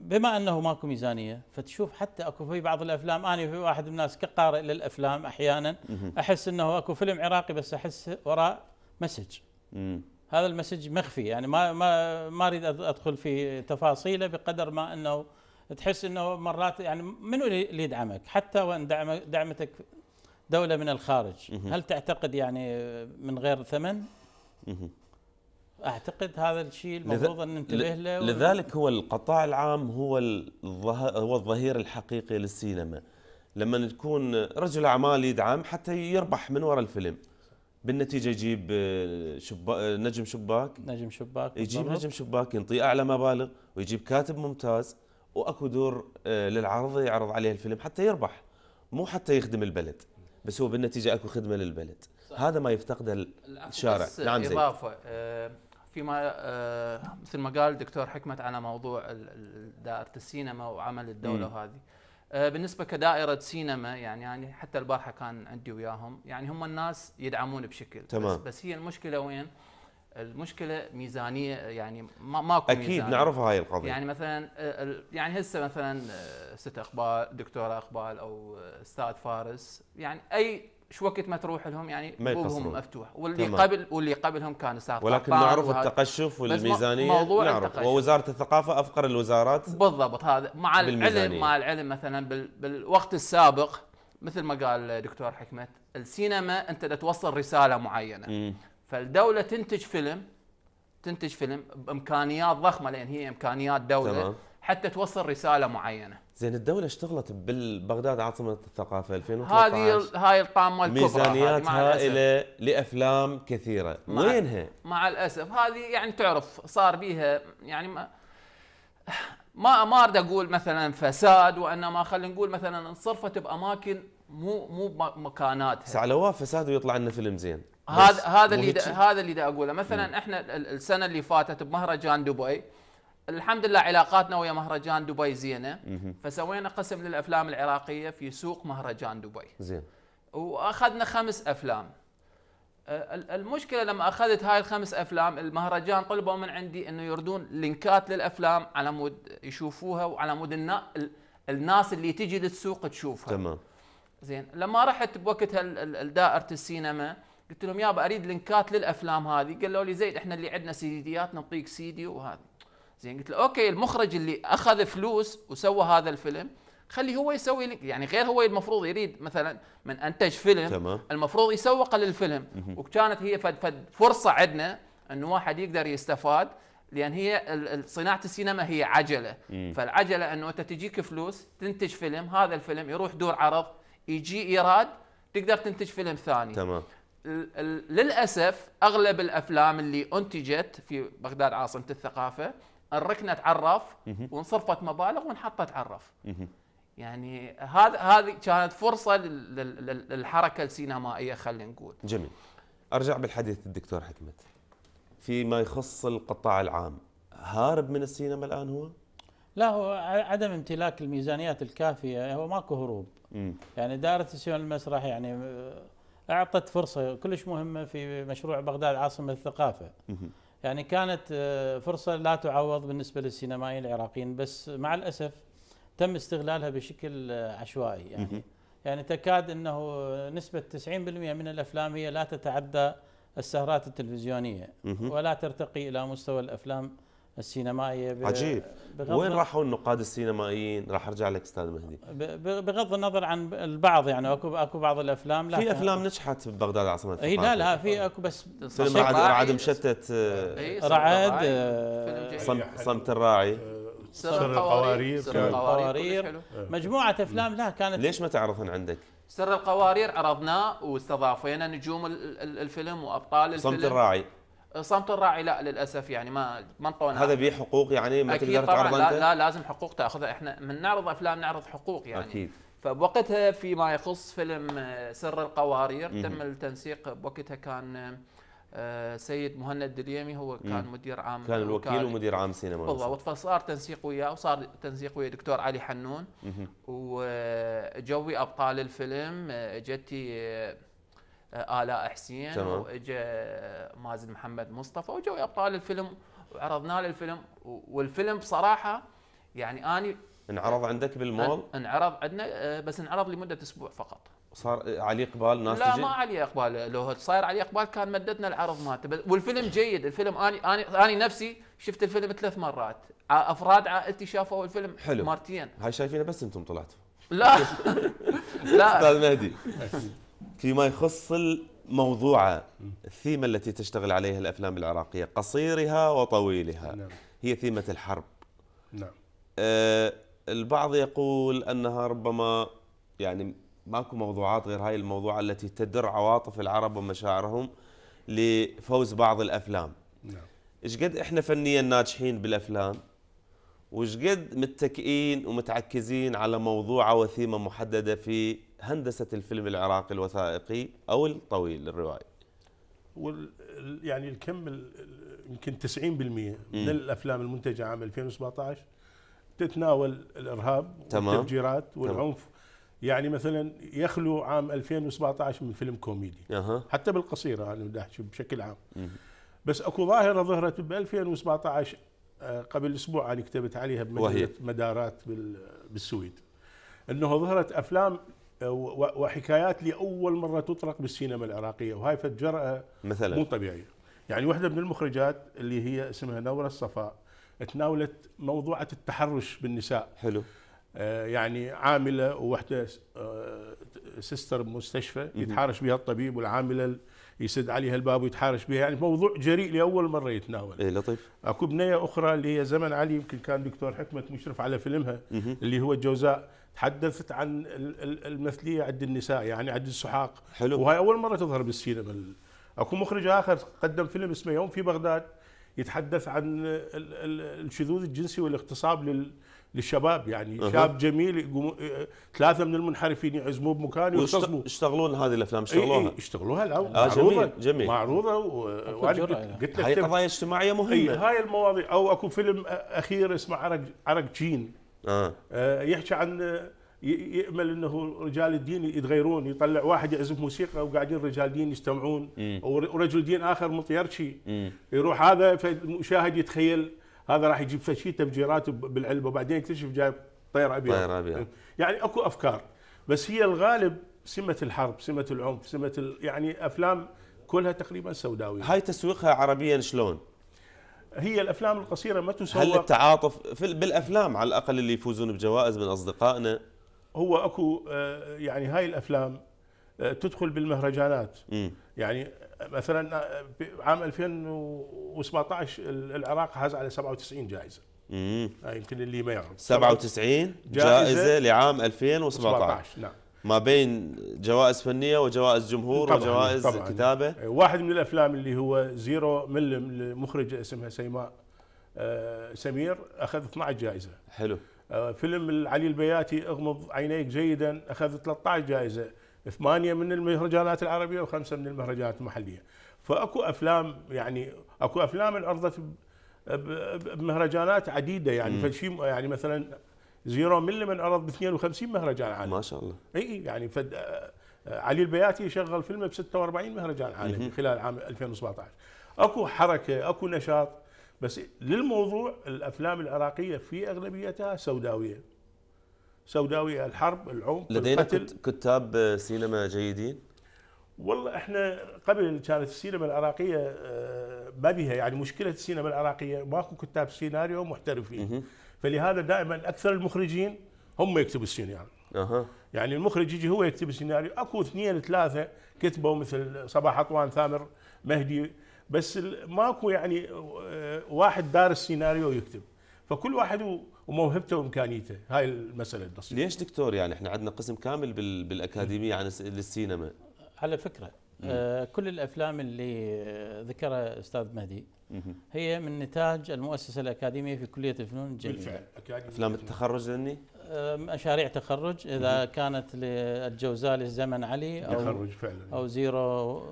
بما انه ماكو ميزانيه فتشوف حتى اكو في بعض الافلام انا في واحد من الناس كقارئ للافلام احيانا احس انه اكو فيلم عراقي بس احس وراء مسج هذا المسج مخفي يعني ما ما ما اريد ادخل في تفاصيله بقدر ما انه تحس انه مرات يعني منو اللي يدعمك حتى وان دعم دعمتك دوله من الخارج هل تعتقد يعني من غير ثمن؟ اعتقد هذا الشيء المفروض ان ننتبه له لذلك هو القطاع العام هو هو الظهير الحقيقي للسينما لما تكون رجل اعمال يدعم حتى يربح من وراء الفيلم بالنتيجه يجيب آه، شبا... آه، نجم شباك نجم شباك يجيب بالضبط. نجم شباك ينطي اعلى مبالغ ويجيب كاتب ممتاز واكو دور آه، للعرض يعرض عليه الفيلم حتى يربح مو حتى يخدم البلد بس هو بالنتيجه اكو خدمه للبلد صح. هذا ما يفتقده الشارع نعم زي اضافه فيما مثل ما قال الدكتور حكمت على موضوع دائره السينما وعمل الدوله هذه آه، بالنسبه كدائره سينما يعني يعني حتى البارحه كان عندي وياهم يعني هم الناس يدعمون بشكل تمام. بس, بس هي المشكله وين؟ المشكله ميزانيه يعني ما ماكو اكيد ميزانية. نعرف هاي القضيه يعني مثلا آه، يعني هسه مثلا آه، ست اقبال دكتوره اقبال او استاذ فارس يعني اي شو وقت ما تروح لهم يعني بوبهم مفتوح واللي تمام. قبل واللي قبلهم كان ساقط ولكن نعرف التقشف والميزانيه موضوع نعرف التقشف. ووزاره الثقافه افقر الوزارات بالضبط هذا مع العلم مع العلم مثلا بال... بالوقت السابق مثل ما قال الدكتور حكمت السينما انت توصل رساله معينه م. فالدوله تنتج فيلم تنتج فيلم بامكانيات ضخمه لان هي امكانيات دوله تمام. حتى توصل رساله معينه زين الدولة اشتغلت بالبغداد عاصمة الثقافة 2013 هذه هاي الطامة الكبرى ميزانيات هائلة لأفلام كثيرة مع وينها؟ مع الأسف هذه يعني تعرف صار بيها يعني ما ما ما اريد اقول مثلا فساد وانما خلينا نقول مثلا انصرفت باماكن مو مو مكاناتها بس على واه فساد ويطلع لنا فيلم زين هذا هذا اللي هذا اللي اقوله مثلا احنا السنه اللي فاتت بمهرجان دبي الحمد لله علاقاتنا ويا مهرجان دبي زينه فسوينا قسم للافلام العراقيه في سوق مهرجان دبي زين واخذنا خمس افلام أه، المشكله لما اخذت هاي الخمس افلام المهرجان طلبوا من عندي انه يردون لينكات للافلام على مود يشوفوها وعلى مود الناس اللي تجي للسوق تشوفها تمام زين لما رحت بوقتها دائره السينما قلت لهم يابا اريد لينكات للافلام هذه قالوا لي زين احنا اللي عندنا سيديات نعطيك سيدي وهذه زين قلت له اوكي المخرج اللي اخذ فلوس وسوى هذا الفيلم خلي هو يسوي لك يعني غير هو المفروض يريد مثلا من انتج فيلم تمام. المفروض يسوق للفيلم وكانت هي فد فد فرصه عندنا انه واحد يقدر يستفاد لان هي صناعه السينما هي عجله مم. فالعجله انه انت تجيك فلوس تنتج فيلم هذا الفيلم يروح دور عرض يجي ايراد تقدر تنتج فيلم ثاني تمام للاسف اغلب الافلام اللي انتجت في بغداد عاصمه الثقافه الركنه تعرف وانصرفت مبالغ وانحطت تعرف يعني هذا هذه كانت فرصه للحركه السينمائيه خلينا نقول جميل ارجع بالحديث الدكتور حكمت فيما يخص القطاع العام هارب من السينما الان هو لا هو عدم امتلاك الميزانيات الكافيه هو ماكو هروب يعني دائره السينما المسرح يعني آه، اعطت فرصه كلش مهمه في مشروع بغداد عاصمه الثقافه مم. يعني كانت آه، فرصة لا تعوض بالنسبة للسينمائيين العراقيين بس مع الأسف تم استغلالها بشكل آه، عشوائي يعني يعني تكاد أنه آه، نسبة 90% من الأفلام هي لا تتعدى السهرات التلفزيونية ولا ترتقي إلى مستوى الأفلام السينمائيه عجيب وين راحوا النقاد السينمائيين؟ راح ارجع لك استاذ مهدي بغض النظر عن البعض يعني اكو اكو بعض الافلام لا في افلام نجحت ببغداد عاصمه الثقافه لا لا في اكو بس فيلم آه، رعد, رعد آه، مشتت رعد صمت الراعي سر القوارير سر القوارير إيه. مجموعه افلام لا كانت ليش ما تعرضهن عندك؟ سر القوارير عرضناه واستضافينا نجوم الفيلم وابطال الفيلم صمت الراعي صمت الراعي لا للاسف يعني ما ما انطونا هذا به حقوق يعني ما تقدر تعرض لا, لا لازم حقوق تاخذها احنا من نعرض افلام نعرض حقوق يعني اكيد فبوقتها فيما يخص فيلم آه، سر القوارير مم. تم التنسيق بوقتها كان آه، سيد مهند دليمي هو كان مم. مدير عام كان الوكيل ومدير عام سينما بالضبط فصار تنسيق وياه وصار تنسيق ويا دكتور علي حنون وجوي ابطال الفيلم آه، جتي آه، الاء حسين تمام. واجا مازن محمد مصطفى وجو ابطال الفيلم وعرضنا له الفيلم والفيلم بصراحه يعني اني انعرض عندك بالمول؟ انعرض عندنا آه، بس انعرض لمده اسبوع فقط صار عليه اقبال ناس لا تجي؟ ما عليه اقبال لو صاير عليه اقبال كان مددنا العرض مالته والفيلم جيد الفيلم اني اني اني نفسي شفت الفيلم ثلاث مرات افراد عائلتي شافوا الفيلم حلو مرتين هاي شايفينه بس انتم طلعتوا لا لا استاذ مهدي فيما يخص الموضوعة الثيمة التي تشتغل عليها الأفلام العراقية قصيرها وطويلها نعم. هي ثيمة الحرب نعم آه، البعض يقول أنها ربما يعني ماكو موضوعات غير هاي الموضوعة التي تدر عواطف العرب ومشاعرهم لفوز بعض الأفلام نعم ايش قد احنا فنيا ناجحين بالافلام وإيش قد متكئين ومتعكزين على موضوعه وثيمه محدده في هندسه الفيلم العراقي الوثائقي او الطويل الروائي؟ وال يعني الكم يمكن 90% من الافلام المنتجه عام 2017 تتناول الارهاب تمام. والتفجيرات والعنف تمام. يعني مثلا يخلو عام 2017 من فيلم كوميدي أه. حتى بالقصيره انا بدي احكي بشكل عام بس اكو ظاهره ظهرت ب 2017 آه، قبل اسبوع انا كتبت عليها بمجله مدارات بالسويد انه ظهرت افلام آه، وحكايات لاول مره تطرق بالسينما العراقيه وهاي فجراه جرأه مثلا مو طبيعيه يعني واحده من المخرجات اللي هي اسمها نوره الصفاء تناولت موضوعة التحرش بالنساء حلو آه يعني عامله ووحده آه سيستر بمستشفى يتحارش بها الطبيب والعامله يسد عليها الباب ويتحارش بها يعني موضوع جريء لاول مره يتناول اي لطيف اكو بنيه اخرى اللي هي زمن علي يمكن كان دكتور حكمه مشرف على فيلمها اللي هو الجوزاء تحدثت عن المثليه عند النساء يعني عند السحاق حلو وهي اول مره تظهر بالسينما اكو مخرج اخر قدم فيلم اسمه يوم في بغداد يتحدث عن الشذوذ الجنسي والاغتصاب للشباب يعني أه. شاب جميل ثلاثه من المنحرفين يعزموه بمكان ويغتصبوه يشتغلون هذه الافلام يشتغلوها اي اشتغلوها لا آه معروضه جميل. جميل. معروضه وانا يعني. قلت لك هاي قضايا اجتماعيه مهمه هاي المواضيع او اكو فيلم اخير اسمه عرق عرق جين آه. آه، يحكي عن آه، يامل انه رجال الدين يتغيرون يطلع واحد يعزف موسيقى وقاعدين رجال دين يستمعون مم. ورجل دين اخر مطيرشي يروح هذا فالمشاهد يتخيل هذا راح يجيب فشي تفجيرات بالعلبه وبعدين يكتشف جايب طير ابيض طير ابيض يعني اكو افكار بس هي الغالب سمه الحرب سمه العنف سمه يعني افلام كلها تقريبا سوداويه هاي تسويقها عربيا شلون؟ هي الافلام القصيره ما تسوق هل التعاطف في بالافلام على الاقل اللي يفوزون بجوائز من اصدقائنا هو اكو آه، يعني هاي الافلام آه، تدخل بالمهرجانات م. يعني آه، مثلا عام 2017 العراق حاز على 97 جايزه امم يمكن اللي ما يعرف 97 جائزه, جائزة لعام 2017 نعم ما بين جوائز فنيه وجوائز جمهور طبعًا وجوائز طبعًا كتابه إيه، واحد من الافلام اللي هو زيرو ملم لمخرجة اسمها سيماء آه، سمير اخذ 12 جائزه حلو آه، فيلم علي البياتي اغمض عينيك جيدا اخذ 13 جائزه ثمانيه من المهرجانات العربيه وخمسه من المهرجانات المحليه فاكو افلام يعني اكو افلام انعرضت بمهرجانات عديده يعني فشيء يعني مثلا زيرو ملي من عرض ب 52 مهرجان عالمي ما شاء الله اي يعني فد آه، آه، علي البياتي شغل فيلمه ب 46 مهرجان عالمي خلال عام 2017 اكو حركه اكو نشاط بس للموضوع الافلام العراقيه في اغلبيتها سوداويه سوداويه الحرب العنف لدينا القتل. كتاب آه، سينما جيدين والله احنا قبل كانت السينما العراقيه ما بها يعني مشكله السينما العراقيه ماكو كتاب سيناريو محترفين فلهذا دائما اكثر المخرجين هم يكتبوا السيناريو أه. يعني المخرج يجي هو يكتب السيناريو اكو اثنين ثلاثه كتبوا مثل صباح اطوان ثامر مهدي بس ماكو يعني آه، واحد دار السيناريو يكتب فكل واحد وموهبته وامكانيته هاي المساله البسيطه ليش دكتور يعني احنا عندنا قسم كامل بالاكاديميه عن للسينما على فكره آه، كل الافلام اللي آه، ذكرها استاذ مهدي هي من نتاج المؤسسه الاكاديميه في كليه الفنون الجميله بالفعل افلام التخرج لاني مشاريع تخرج اذا كانت للجوزاء للزمن علي او تخرج فعلا او زيرو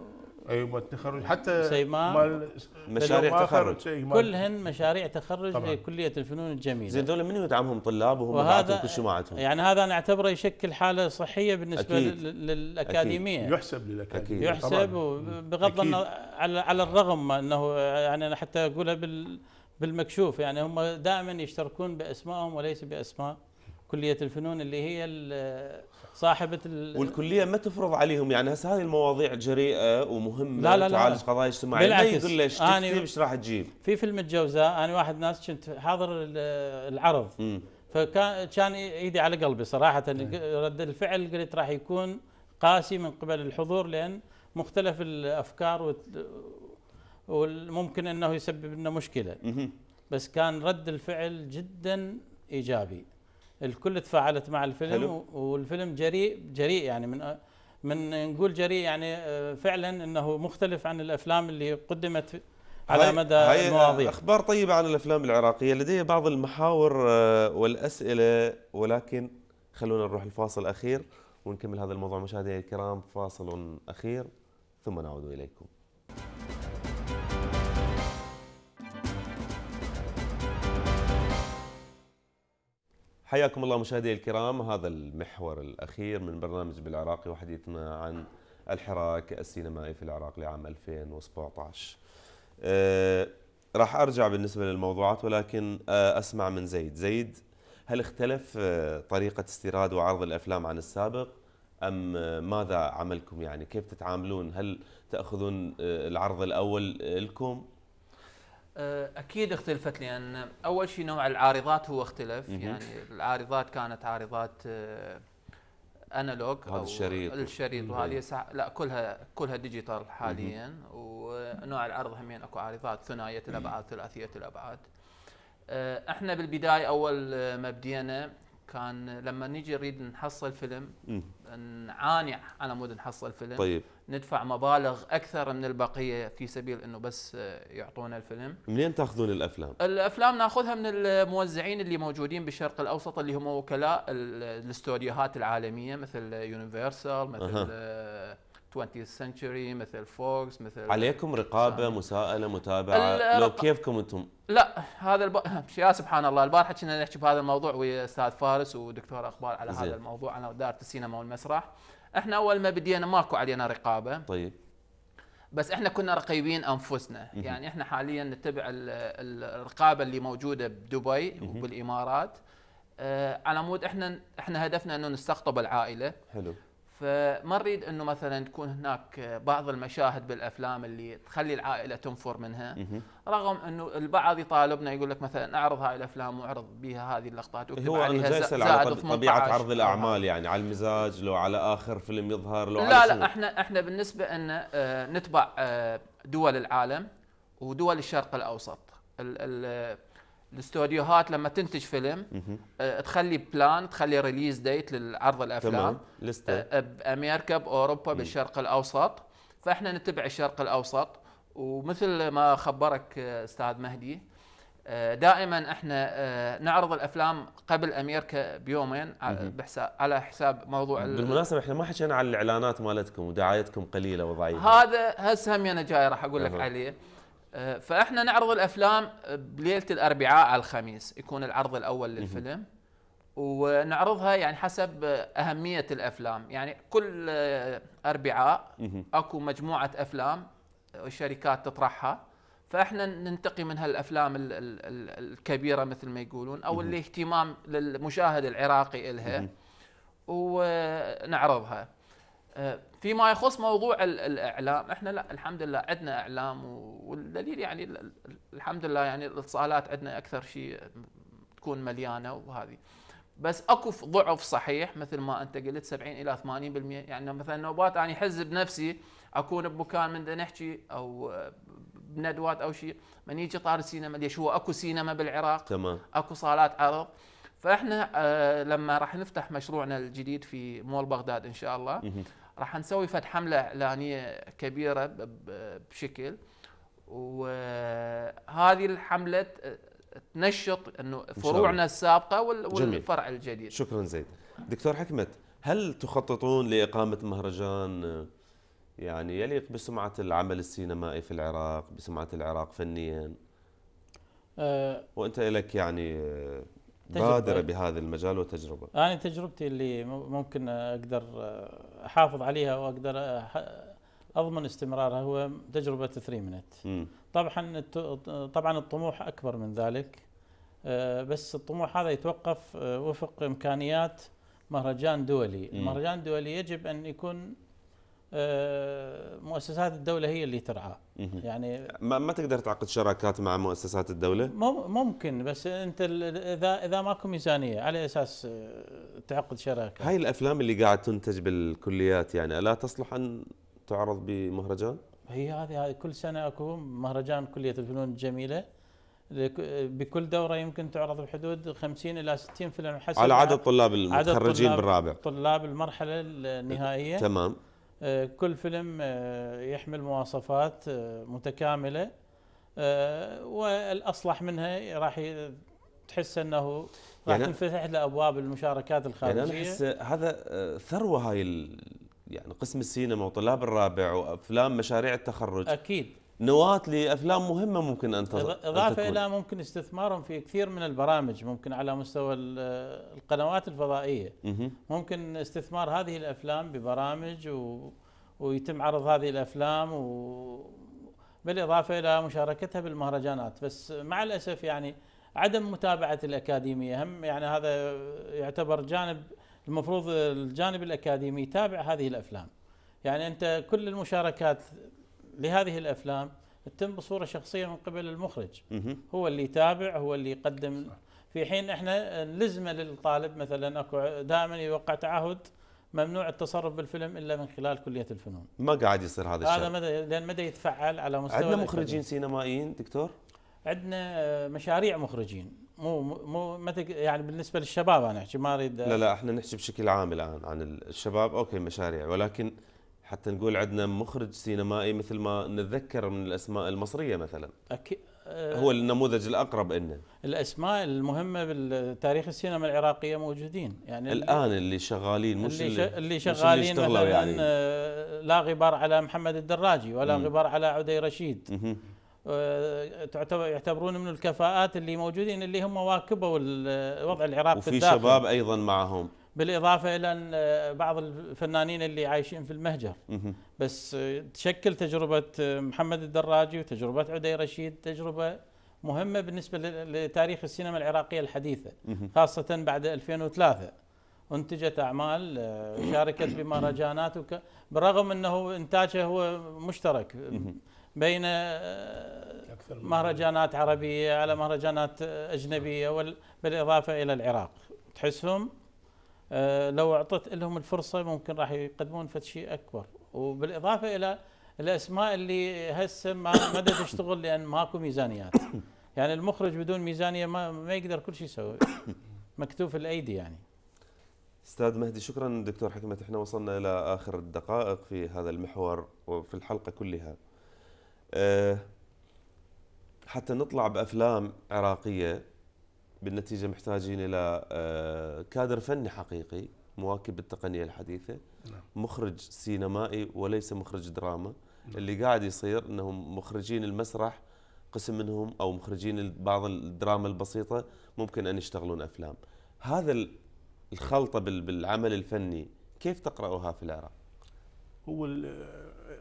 اي مال التخرج حتى سيمان مال مشاريع تخرج كلهن مشاريع تخرج لكليه الفنون الجميله زين دول من يدعمهم طلاب وهم بعدهم كل شيء معتهم يعني هذا انا اعتبره يشكل حاله صحيه بالنسبه أكيد. للاكاديميه أكيد. يحسب للاكاديميه يحسب بغض النظر على, على الرغم انه يعني انا حتى اقولها بال بالمكشوف يعني هم دائما يشتركون باسمائهم وليس باسماء كليه الفنون اللي هي صاحبه ال... والكليه ما تفرض عليهم يعني هسه هذه المواضيع جريئه ومهمه لا لا لا تعالج قضايا اجتماعيه لا يقول ليش ايش تكتب ايش راح تجيب في فيلم الجوزاء انا واحد ناس كنت حاضر العرض م. فكان كان ايدي على قلبي صراحه رد الفعل قلت راح يكون قاسي من قبل الحضور لان مختلف الافكار وممكن انه يسبب لنا مشكله بس كان رد الفعل جدا ايجابي الكل تفاعلت مع الفيلم حلو. والفيلم جريء جريء يعني من من نقول جريء يعني آه، فعلا انه مختلف عن الافلام اللي قدمت على مدى هاي المواضيع اخبار طيبه عن الافلام العراقيه لدي بعض المحاور آه، والاسئله ولكن خلونا نروح الفاصل الاخير ونكمل هذا الموضوع مشاهدينا الكرام فاصل اخير ثم نعود اليكم حياكم الله مشاهدي الكرام هذا المحور الأخير من برنامج بالعراقي وحديثنا عن الحراك السينمائي في العراق لعام 2017 أه راح أرجع بالنسبة للموضوعات ولكن آه، أسمع من زيد زيد هل اختلف آه، طريقة استيراد وعرض الأفلام عن السابق أم آه، ماذا عملكم يعني كيف تتعاملون هل تأخذون العرض الأول لكم آه، اكيد اختلفت لان اول شيء نوع العارضات هو اختلف يعني العارضات كانت عارضات انالوج آه، هذا الشريط الشريط وهذه لا كلها كلها ديجيتال حاليا ونوع العرض همين اكو عارضات ثنائيه الابعاد ثلاثيه الابعاد آه، احنا بالبدايه اول ما بدينا كان لما نيجي نريد نحصل فيلم نعاني على مود نحصل فيلم طيب ندفع مبالغ اكثر من البقيه في سبيل انه بس آه، يعطونا الفيلم منين تاخذون الافلام الافلام ناخذها من الموزعين اللي موجودين بالشرق الاوسط اللي هم وكلاء الاستوديوهات العالميه مثل يونيفرسال مثل أه. 20th century مثل فوكس مثل عليكم رقابه سامي. مساءله متابعه لو كيفكم انتم لا هذا الب... يا سبحان الله البارحه كنا نحكي بهذا الموضوع ويا استاذ فارس ودكتور اخبار على زي. هذا الموضوع على اداره السينما والمسرح احنا اول ما بدينا ماكو علينا رقابه طيب بس احنا كنا رقيبين انفسنا يعني احنا حاليا نتبع الرقابه اللي موجوده بدبي وبالامارات آه، على مود احنا احنا هدفنا انه نستقطب العائله حلو فما نريد انه مثلا تكون هناك بعض المشاهد بالافلام اللي تخلي العائله تنفر منها رغم انه البعض يطالبنا يقول لك مثلا اعرض هاي الافلام واعرض بها هذه اللقطات واكتب هو عليها زائد على طبيعه عرض الاعمال يعني على المزاج لو على اخر فيلم يظهر لو لا على لا احنا احنا بالنسبه ان آه، نتبع آه، دول العالم ودول الشرق الاوسط ال ال الاستوديوهات لما تنتج فيلم اه تخلي بلان تخلي ريليز ديت للعرض الافلام لسته آه، آه، بامريكا باوروبا بالشرق الاوسط فاحنا نتبع الشرق الاوسط ومثل ما خبرك آه، استاذ مهدي دائما احنا نعرض الافلام قبل امريكا بيومين على حساب موضوع بالمناسبه احنا ما حكينا على الاعلانات مالتكم ودعايتكم قليله وضعيفه هذا هسه هم انا جاي راح اقول لك عليه آه، فاحنا نعرض الافلام بليله الاربعاء على الخميس يكون العرض الاول للفيلم ونعرضها يعني حسب اهميه الافلام يعني كل اربعاء اكو مجموعه افلام الشركات تطرحها فاحنا ننتقي من هالافلام الكبيره مثل ما يقولون او اللي اهتمام للمشاهد العراقي الها ونعرضها آه، فيما يخص موضوع الاعلام احنا لا الحمد لله عندنا اعلام والدليل يعني الحمد لله يعني الاتصالات عندنا اكثر شيء تكون مليانه وهذه بس اكو ضعف صحيح مثل ما انت قلت 70 الى 80% يعني مثلا نوبات انا احس بنفسي اكون بمكان من نحكي او بندوات او شيء من يجي طار السينما ليش هو اكو سينما بالعراق تمام اكو صالات عرض فاحنا آه، لما راح نفتح مشروعنا الجديد في مول بغداد ان شاء الله راح نسوي فد حمله اعلانيه كبيره بشكل وهذه الحمله تنشط انه فروعنا السابقه والفرع الجديد شكرا زيد دكتور حكمت هل تخططون لاقامه مهرجان يعني يليق بسمعه العمل السينمائي في العراق بسمعه العراق فنيا أه، وانت لك يعني بادره بهذا المجال وتجربه انا يعني تجربتي اللي ممكن اقدر أه، احافظ عليها واقدر اضمن استمرارها هو تجربه 3 مينت طبعا طبعا الطموح اكبر من ذلك آه، بس الطموح هذا يتوقف آه، وفق امكانيات مهرجان دولي المهرجان الدولي يجب ان يكون آه، مؤسسات الدولة هي اللي ترعاه يعني ما, ما تقدر تعقد شراكات مع مؤسسات الدولة؟ ممكن بس أنت إذا إذا ماكو ميزانية على أساس آه، تعقد شراكة هاي الأفلام اللي قاعد تنتج بالكليات يعني ألا تصلح أن تعرض بمهرجان؟ هي هذه هذه كل سنة أكو مهرجان كلية الفنون الجميلة بكل دورة يمكن تعرض بحدود 50 إلى 60 فيلم حسب على عدد طلاب المتخرجين بالرابع طلاب المرحلة النهائية تمام آه، كل فيلم آه، يحمل مواصفات آه، متكامله والاصلح منها راح تحس انه راح يعني تنفتح له ابواب المشاركات الخارجيه يعني انا احس هذا ثروه هاي يعني قسم السينما وطلاب الرابع وافلام مشاريع التخرج اكيد نواة لافلام مهمه ممكن ان تظهر اضافه الى ممكن استثمارهم في كثير من البرامج ممكن على مستوى القنوات الفضائيه ممكن استثمار هذه الافلام ببرامج و... ويتم عرض هذه الافلام و... بالاضافه الى مشاركتها بالمهرجانات بس مع الاسف يعني عدم متابعه الاكاديميه هم يعني هذا يعتبر جانب المفروض الجانب الاكاديمي يتابع هذه الافلام يعني انت كل المشاركات لهذه الافلام تتم بصوره شخصيه من قبل المخرج هو اللي يتابع هو اللي يقدم في حين احنا لزمه للطالب مثلا اكو دائما يوقع تعهد ممنوع التصرف بالفيلم الا من خلال كليه الفنون. ما قاعد يصير هذا الشيء. هذا مدى لان مدى يتفعل على مستوى عندنا مخرجين سينمائيين دكتور؟ عندنا آه، مشاريع مخرجين مو مو يعني بالنسبه للشباب انا احكي ما اريد آه، لا لا احنا نحكي بشكل عام الان عن الشباب اوكي مشاريع ولكن حتى نقول عندنا مخرج سينمائي مثل ما نتذكر من الاسماء المصريه مثلا اكيد آه، هو النموذج الاقرب لنا الاسماء المهمه بالتاريخ السينما العراقيه موجودين يعني الان اللي شغالين مش اللي, اللي, اللي شغالين اللي مثلا يعني. آه، لا غبار على محمد الدراجي ولا م. غبار على عدي رشيد م. آه، تعتبر يعتبرون من الكفاءات اللي موجودين اللي هم واكبوا الوضع العراقي وفي الداخل. شباب ايضا معهم بالاضافه الى آه، بعض الفنانين اللي عايشين في المهجر بس آه، تشكل تجربه آه، محمد الدراجي وتجربه عدي رشيد تجربه مهمه بالنسبه لتاريخ السينما العراقيه الحديثه خاصه بعد 2003 انتجت اعمال شاركت بمهرجانات وك... بالرغم انه انتاجها هو مشترك بين مهرجانات عربيه على مهرجانات اجنبيه بالاضافه الى العراق تحسهم آه، لو اعطت لهم الفرصه ممكن راح يقدمون فد شيء اكبر وبالاضافه الى الاسماء اللي هسه ما ما تشتغل لان ماكو ميزانيات يعني المخرج بدون ميزانيه ما ما يقدر كل شيء يسوي مكتوب في الايدي يعني استاذ مهدي شكرا دكتور حكمت احنا وصلنا الى اخر الدقائق في هذا المحور وفي الحلقه كلها آه، حتى نطلع بافلام عراقيه بالنتيجة محتاجين إلى آه، كادر فني حقيقي مواكب بالتقنية الحديثة نعم. مخرج سينمائي وليس مخرج دراما نعم. اللي قاعد يصير أنهم مخرجين المسرح قسم منهم أو مخرجين بعض الدراما البسيطة ممكن أن يشتغلون أفلام هذا الخلطة بالعمل الفني كيف تقرأها في العراق؟ هو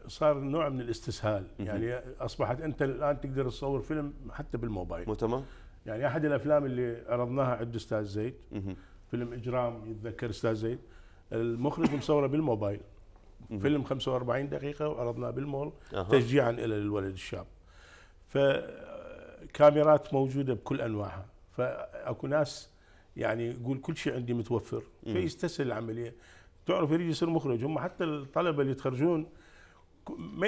صار نوع من الاستسهال يعني اصبحت انت الان تقدر تصور فيلم حتى بالموبايل مو تمام يعني احد الافلام اللي عرضناها عند استاذ زيد فيلم اجرام يتذكر استاذ زيد المخرج مصوره بالموبايل فيلم 45 دقيقه وعرضناه بالمول أه. تشجيعا الى الولد الشاب فكاميرات آه، موجوده بكل انواعها فاكو ناس يعني يقول كل شيء عندي متوفر فيستسهل العمليه تعرف يريد يصير مخرج هم حتى الطلبه اللي يتخرجون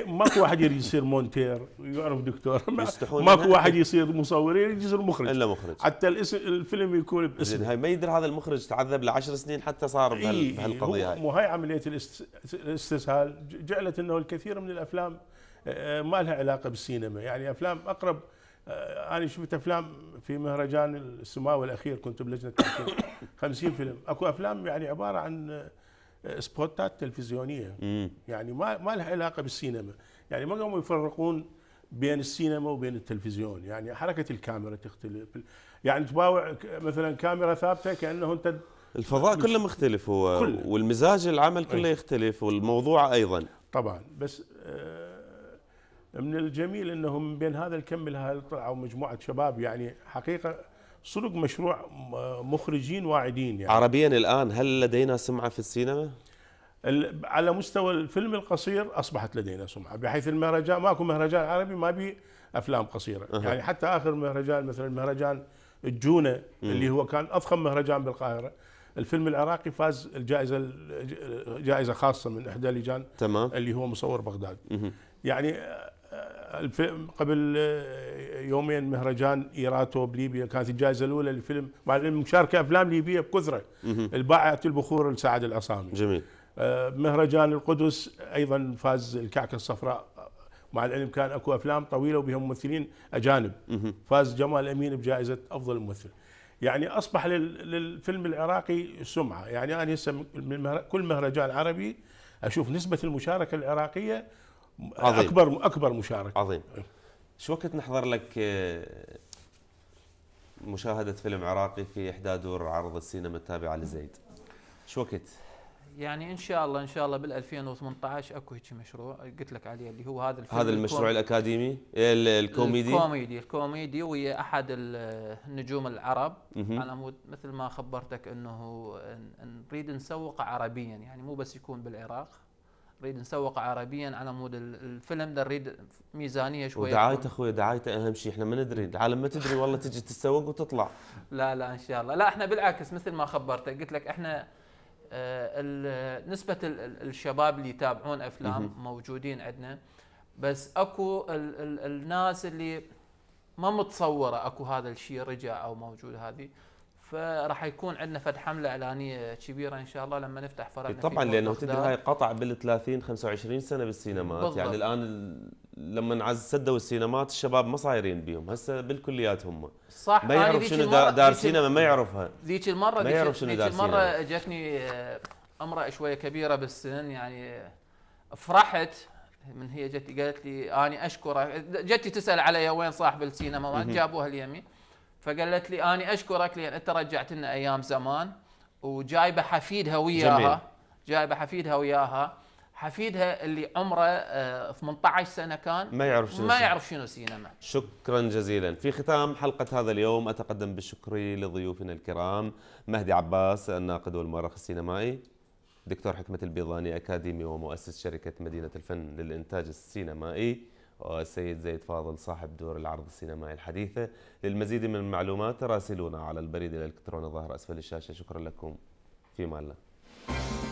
ماكو واحد يريد يصير مونتير يعرف دكتور ما ماكو واحد يصير مصور يريد يصير مخرج الا مخرج حتى الاسم الفيلم يكون باسم هاي ما يدري هذا المخرج تعذب لعشر سنين حتى صار إيه، بهالقضيه هاي وهي عمليه الاستسهال جعلت انه الكثير من الافلام آه، آه، ما لها علاقه بالسينما يعني افلام اقرب آه، انا شفت افلام في مهرجان السماوي الاخير كنت بلجنه 50 فيلم اكو افلام يعني عباره عن سبوتات تلفزيونيه مم. يعني ما ما لها علاقه بالسينما يعني ما قاموا يفرقون بين السينما وبين التلفزيون يعني حركه الكاميرا تختلف يعني تباوع مثلا كاميرا ثابته كانه انت الفضاء كله مختلف هو كل والمزاج العمل كله يختلف والموضوع ايضا طبعا بس آه، من الجميل انهم بين هذا الكم طلعوا مجموعه شباب يعني حقيقه صدق مشروع مخرجين واعدين يعني عربيا الان هل لدينا سمعه في السينما؟ على مستوى الفيلم القصير اصبحت لدينا سمعه بحيث المهرجان ماكو مهرجان عربي ما بي افلام قصيره أه. يعني حتى اخر مهرجان مثلا مهرجان الجونه اللي هو كان اضخم مهرجان بالقاهره الفيلم العراقي فاز الجائزه جائزه خاصه من احدى اللجان تمام اللي هو مصور بغداد م. يعني قبل آه، يومين مهرجان ايراتو بليبيا كانت الجائزه الاولى للفيلم مع المشاركه افلام ليبيه بكثره الباعت البخور طيب لسعد العصامي جميل آه، مهرجان القدس ايضا فاز الكعكه الصفراء مع العلم كان اكو افلام طويله وبها ممثلين اجانب فاز جمال امين بجائزه افضل ممثل يعني اصبح للفيلم العراقي سمعه يعني انا هسه كل مهرجان عربي اشوف نسبه المشاركه العراقيه عظيم. اكبر اكبر مشاركه عظيم شو وقت نحضر لك آه، مشاهده فيلم عراقي في احدى دور عرض السينما التابعه لزيد شو وقت يعني ان شاء الله ان شاء الله بال 2018 اكو هيك مشروع قلت لك عليه اللي هو هذا الفيلم هذا المشروع الاكاديمي الكوميدي الكوميدي الكوميدي ويا احد النجوم العرب على مود مثل ما خبرتك انه نريد نسوق عربيا يعني مو بس يكون بالعراق نريد نسوق عربيا على مود الفيلم ده نريد ميزانيه شويه ودعايته اخوي دعايته اهم شيء احنا ما ندري العالم ما تدري والله تجي تتسوق وتطلع لا لا ان شاء الله لا احنا بالعكس مثل ما خبرتك قلت لك احنا آه، نسبه الشباب اللي يتابعون افلام موجودين عندنا بس اكو الناس اللي ما متصوره اكو هذا الشيء رجع او موجود هذه فراح يكون عندنا فد حمله اعلانيه كبيره ان شاء الله لما نفتح فرع طبعا لانه تدري هاي قطع بال 30 25 سنه بالسينمات يعني بالضبط. يعني الان لما نعز سدوا السينمات الشباب ما صايرين بيهم هسه بالكليات هم صح ما يعرف شنو دار, سينما ما يعرفها ذيك المره ما يعرف شنو دار سينما المره اجتني آه، امراه شويه كبيره بالسن يعني آه، فرحت من هي جت قالت لي اني اشكرك جتي تسال علي وين صاحب السينما جابوها اليمين فقالت لي اني اشكرك لان انت رجعت لنا ايام زمان وجايبه حفيدها وياها جايبه حفيدها وياها حفيدها اللي عمره 18 آه، سنه كان ما يعرف شنو ما يعرف شنو سينما شكرا جزيلا في ختام حلقه هذا اليوم اتقدم بالشكر لضيوفنا الكرام مهدي عباس الناقد والمؤرخ السينمائي دكتور حكمه البيضاني اكاديمي ومؤسس شركه مدينه الفن للانتاج السينمائي والسيد زيد فاضل صاحب دور العرض السينمائي الحديثة للمزيد من المعلومات راسلونا على البريد الإلكتروني ظهر أسفل الشاشة شكرا لكم في مالنا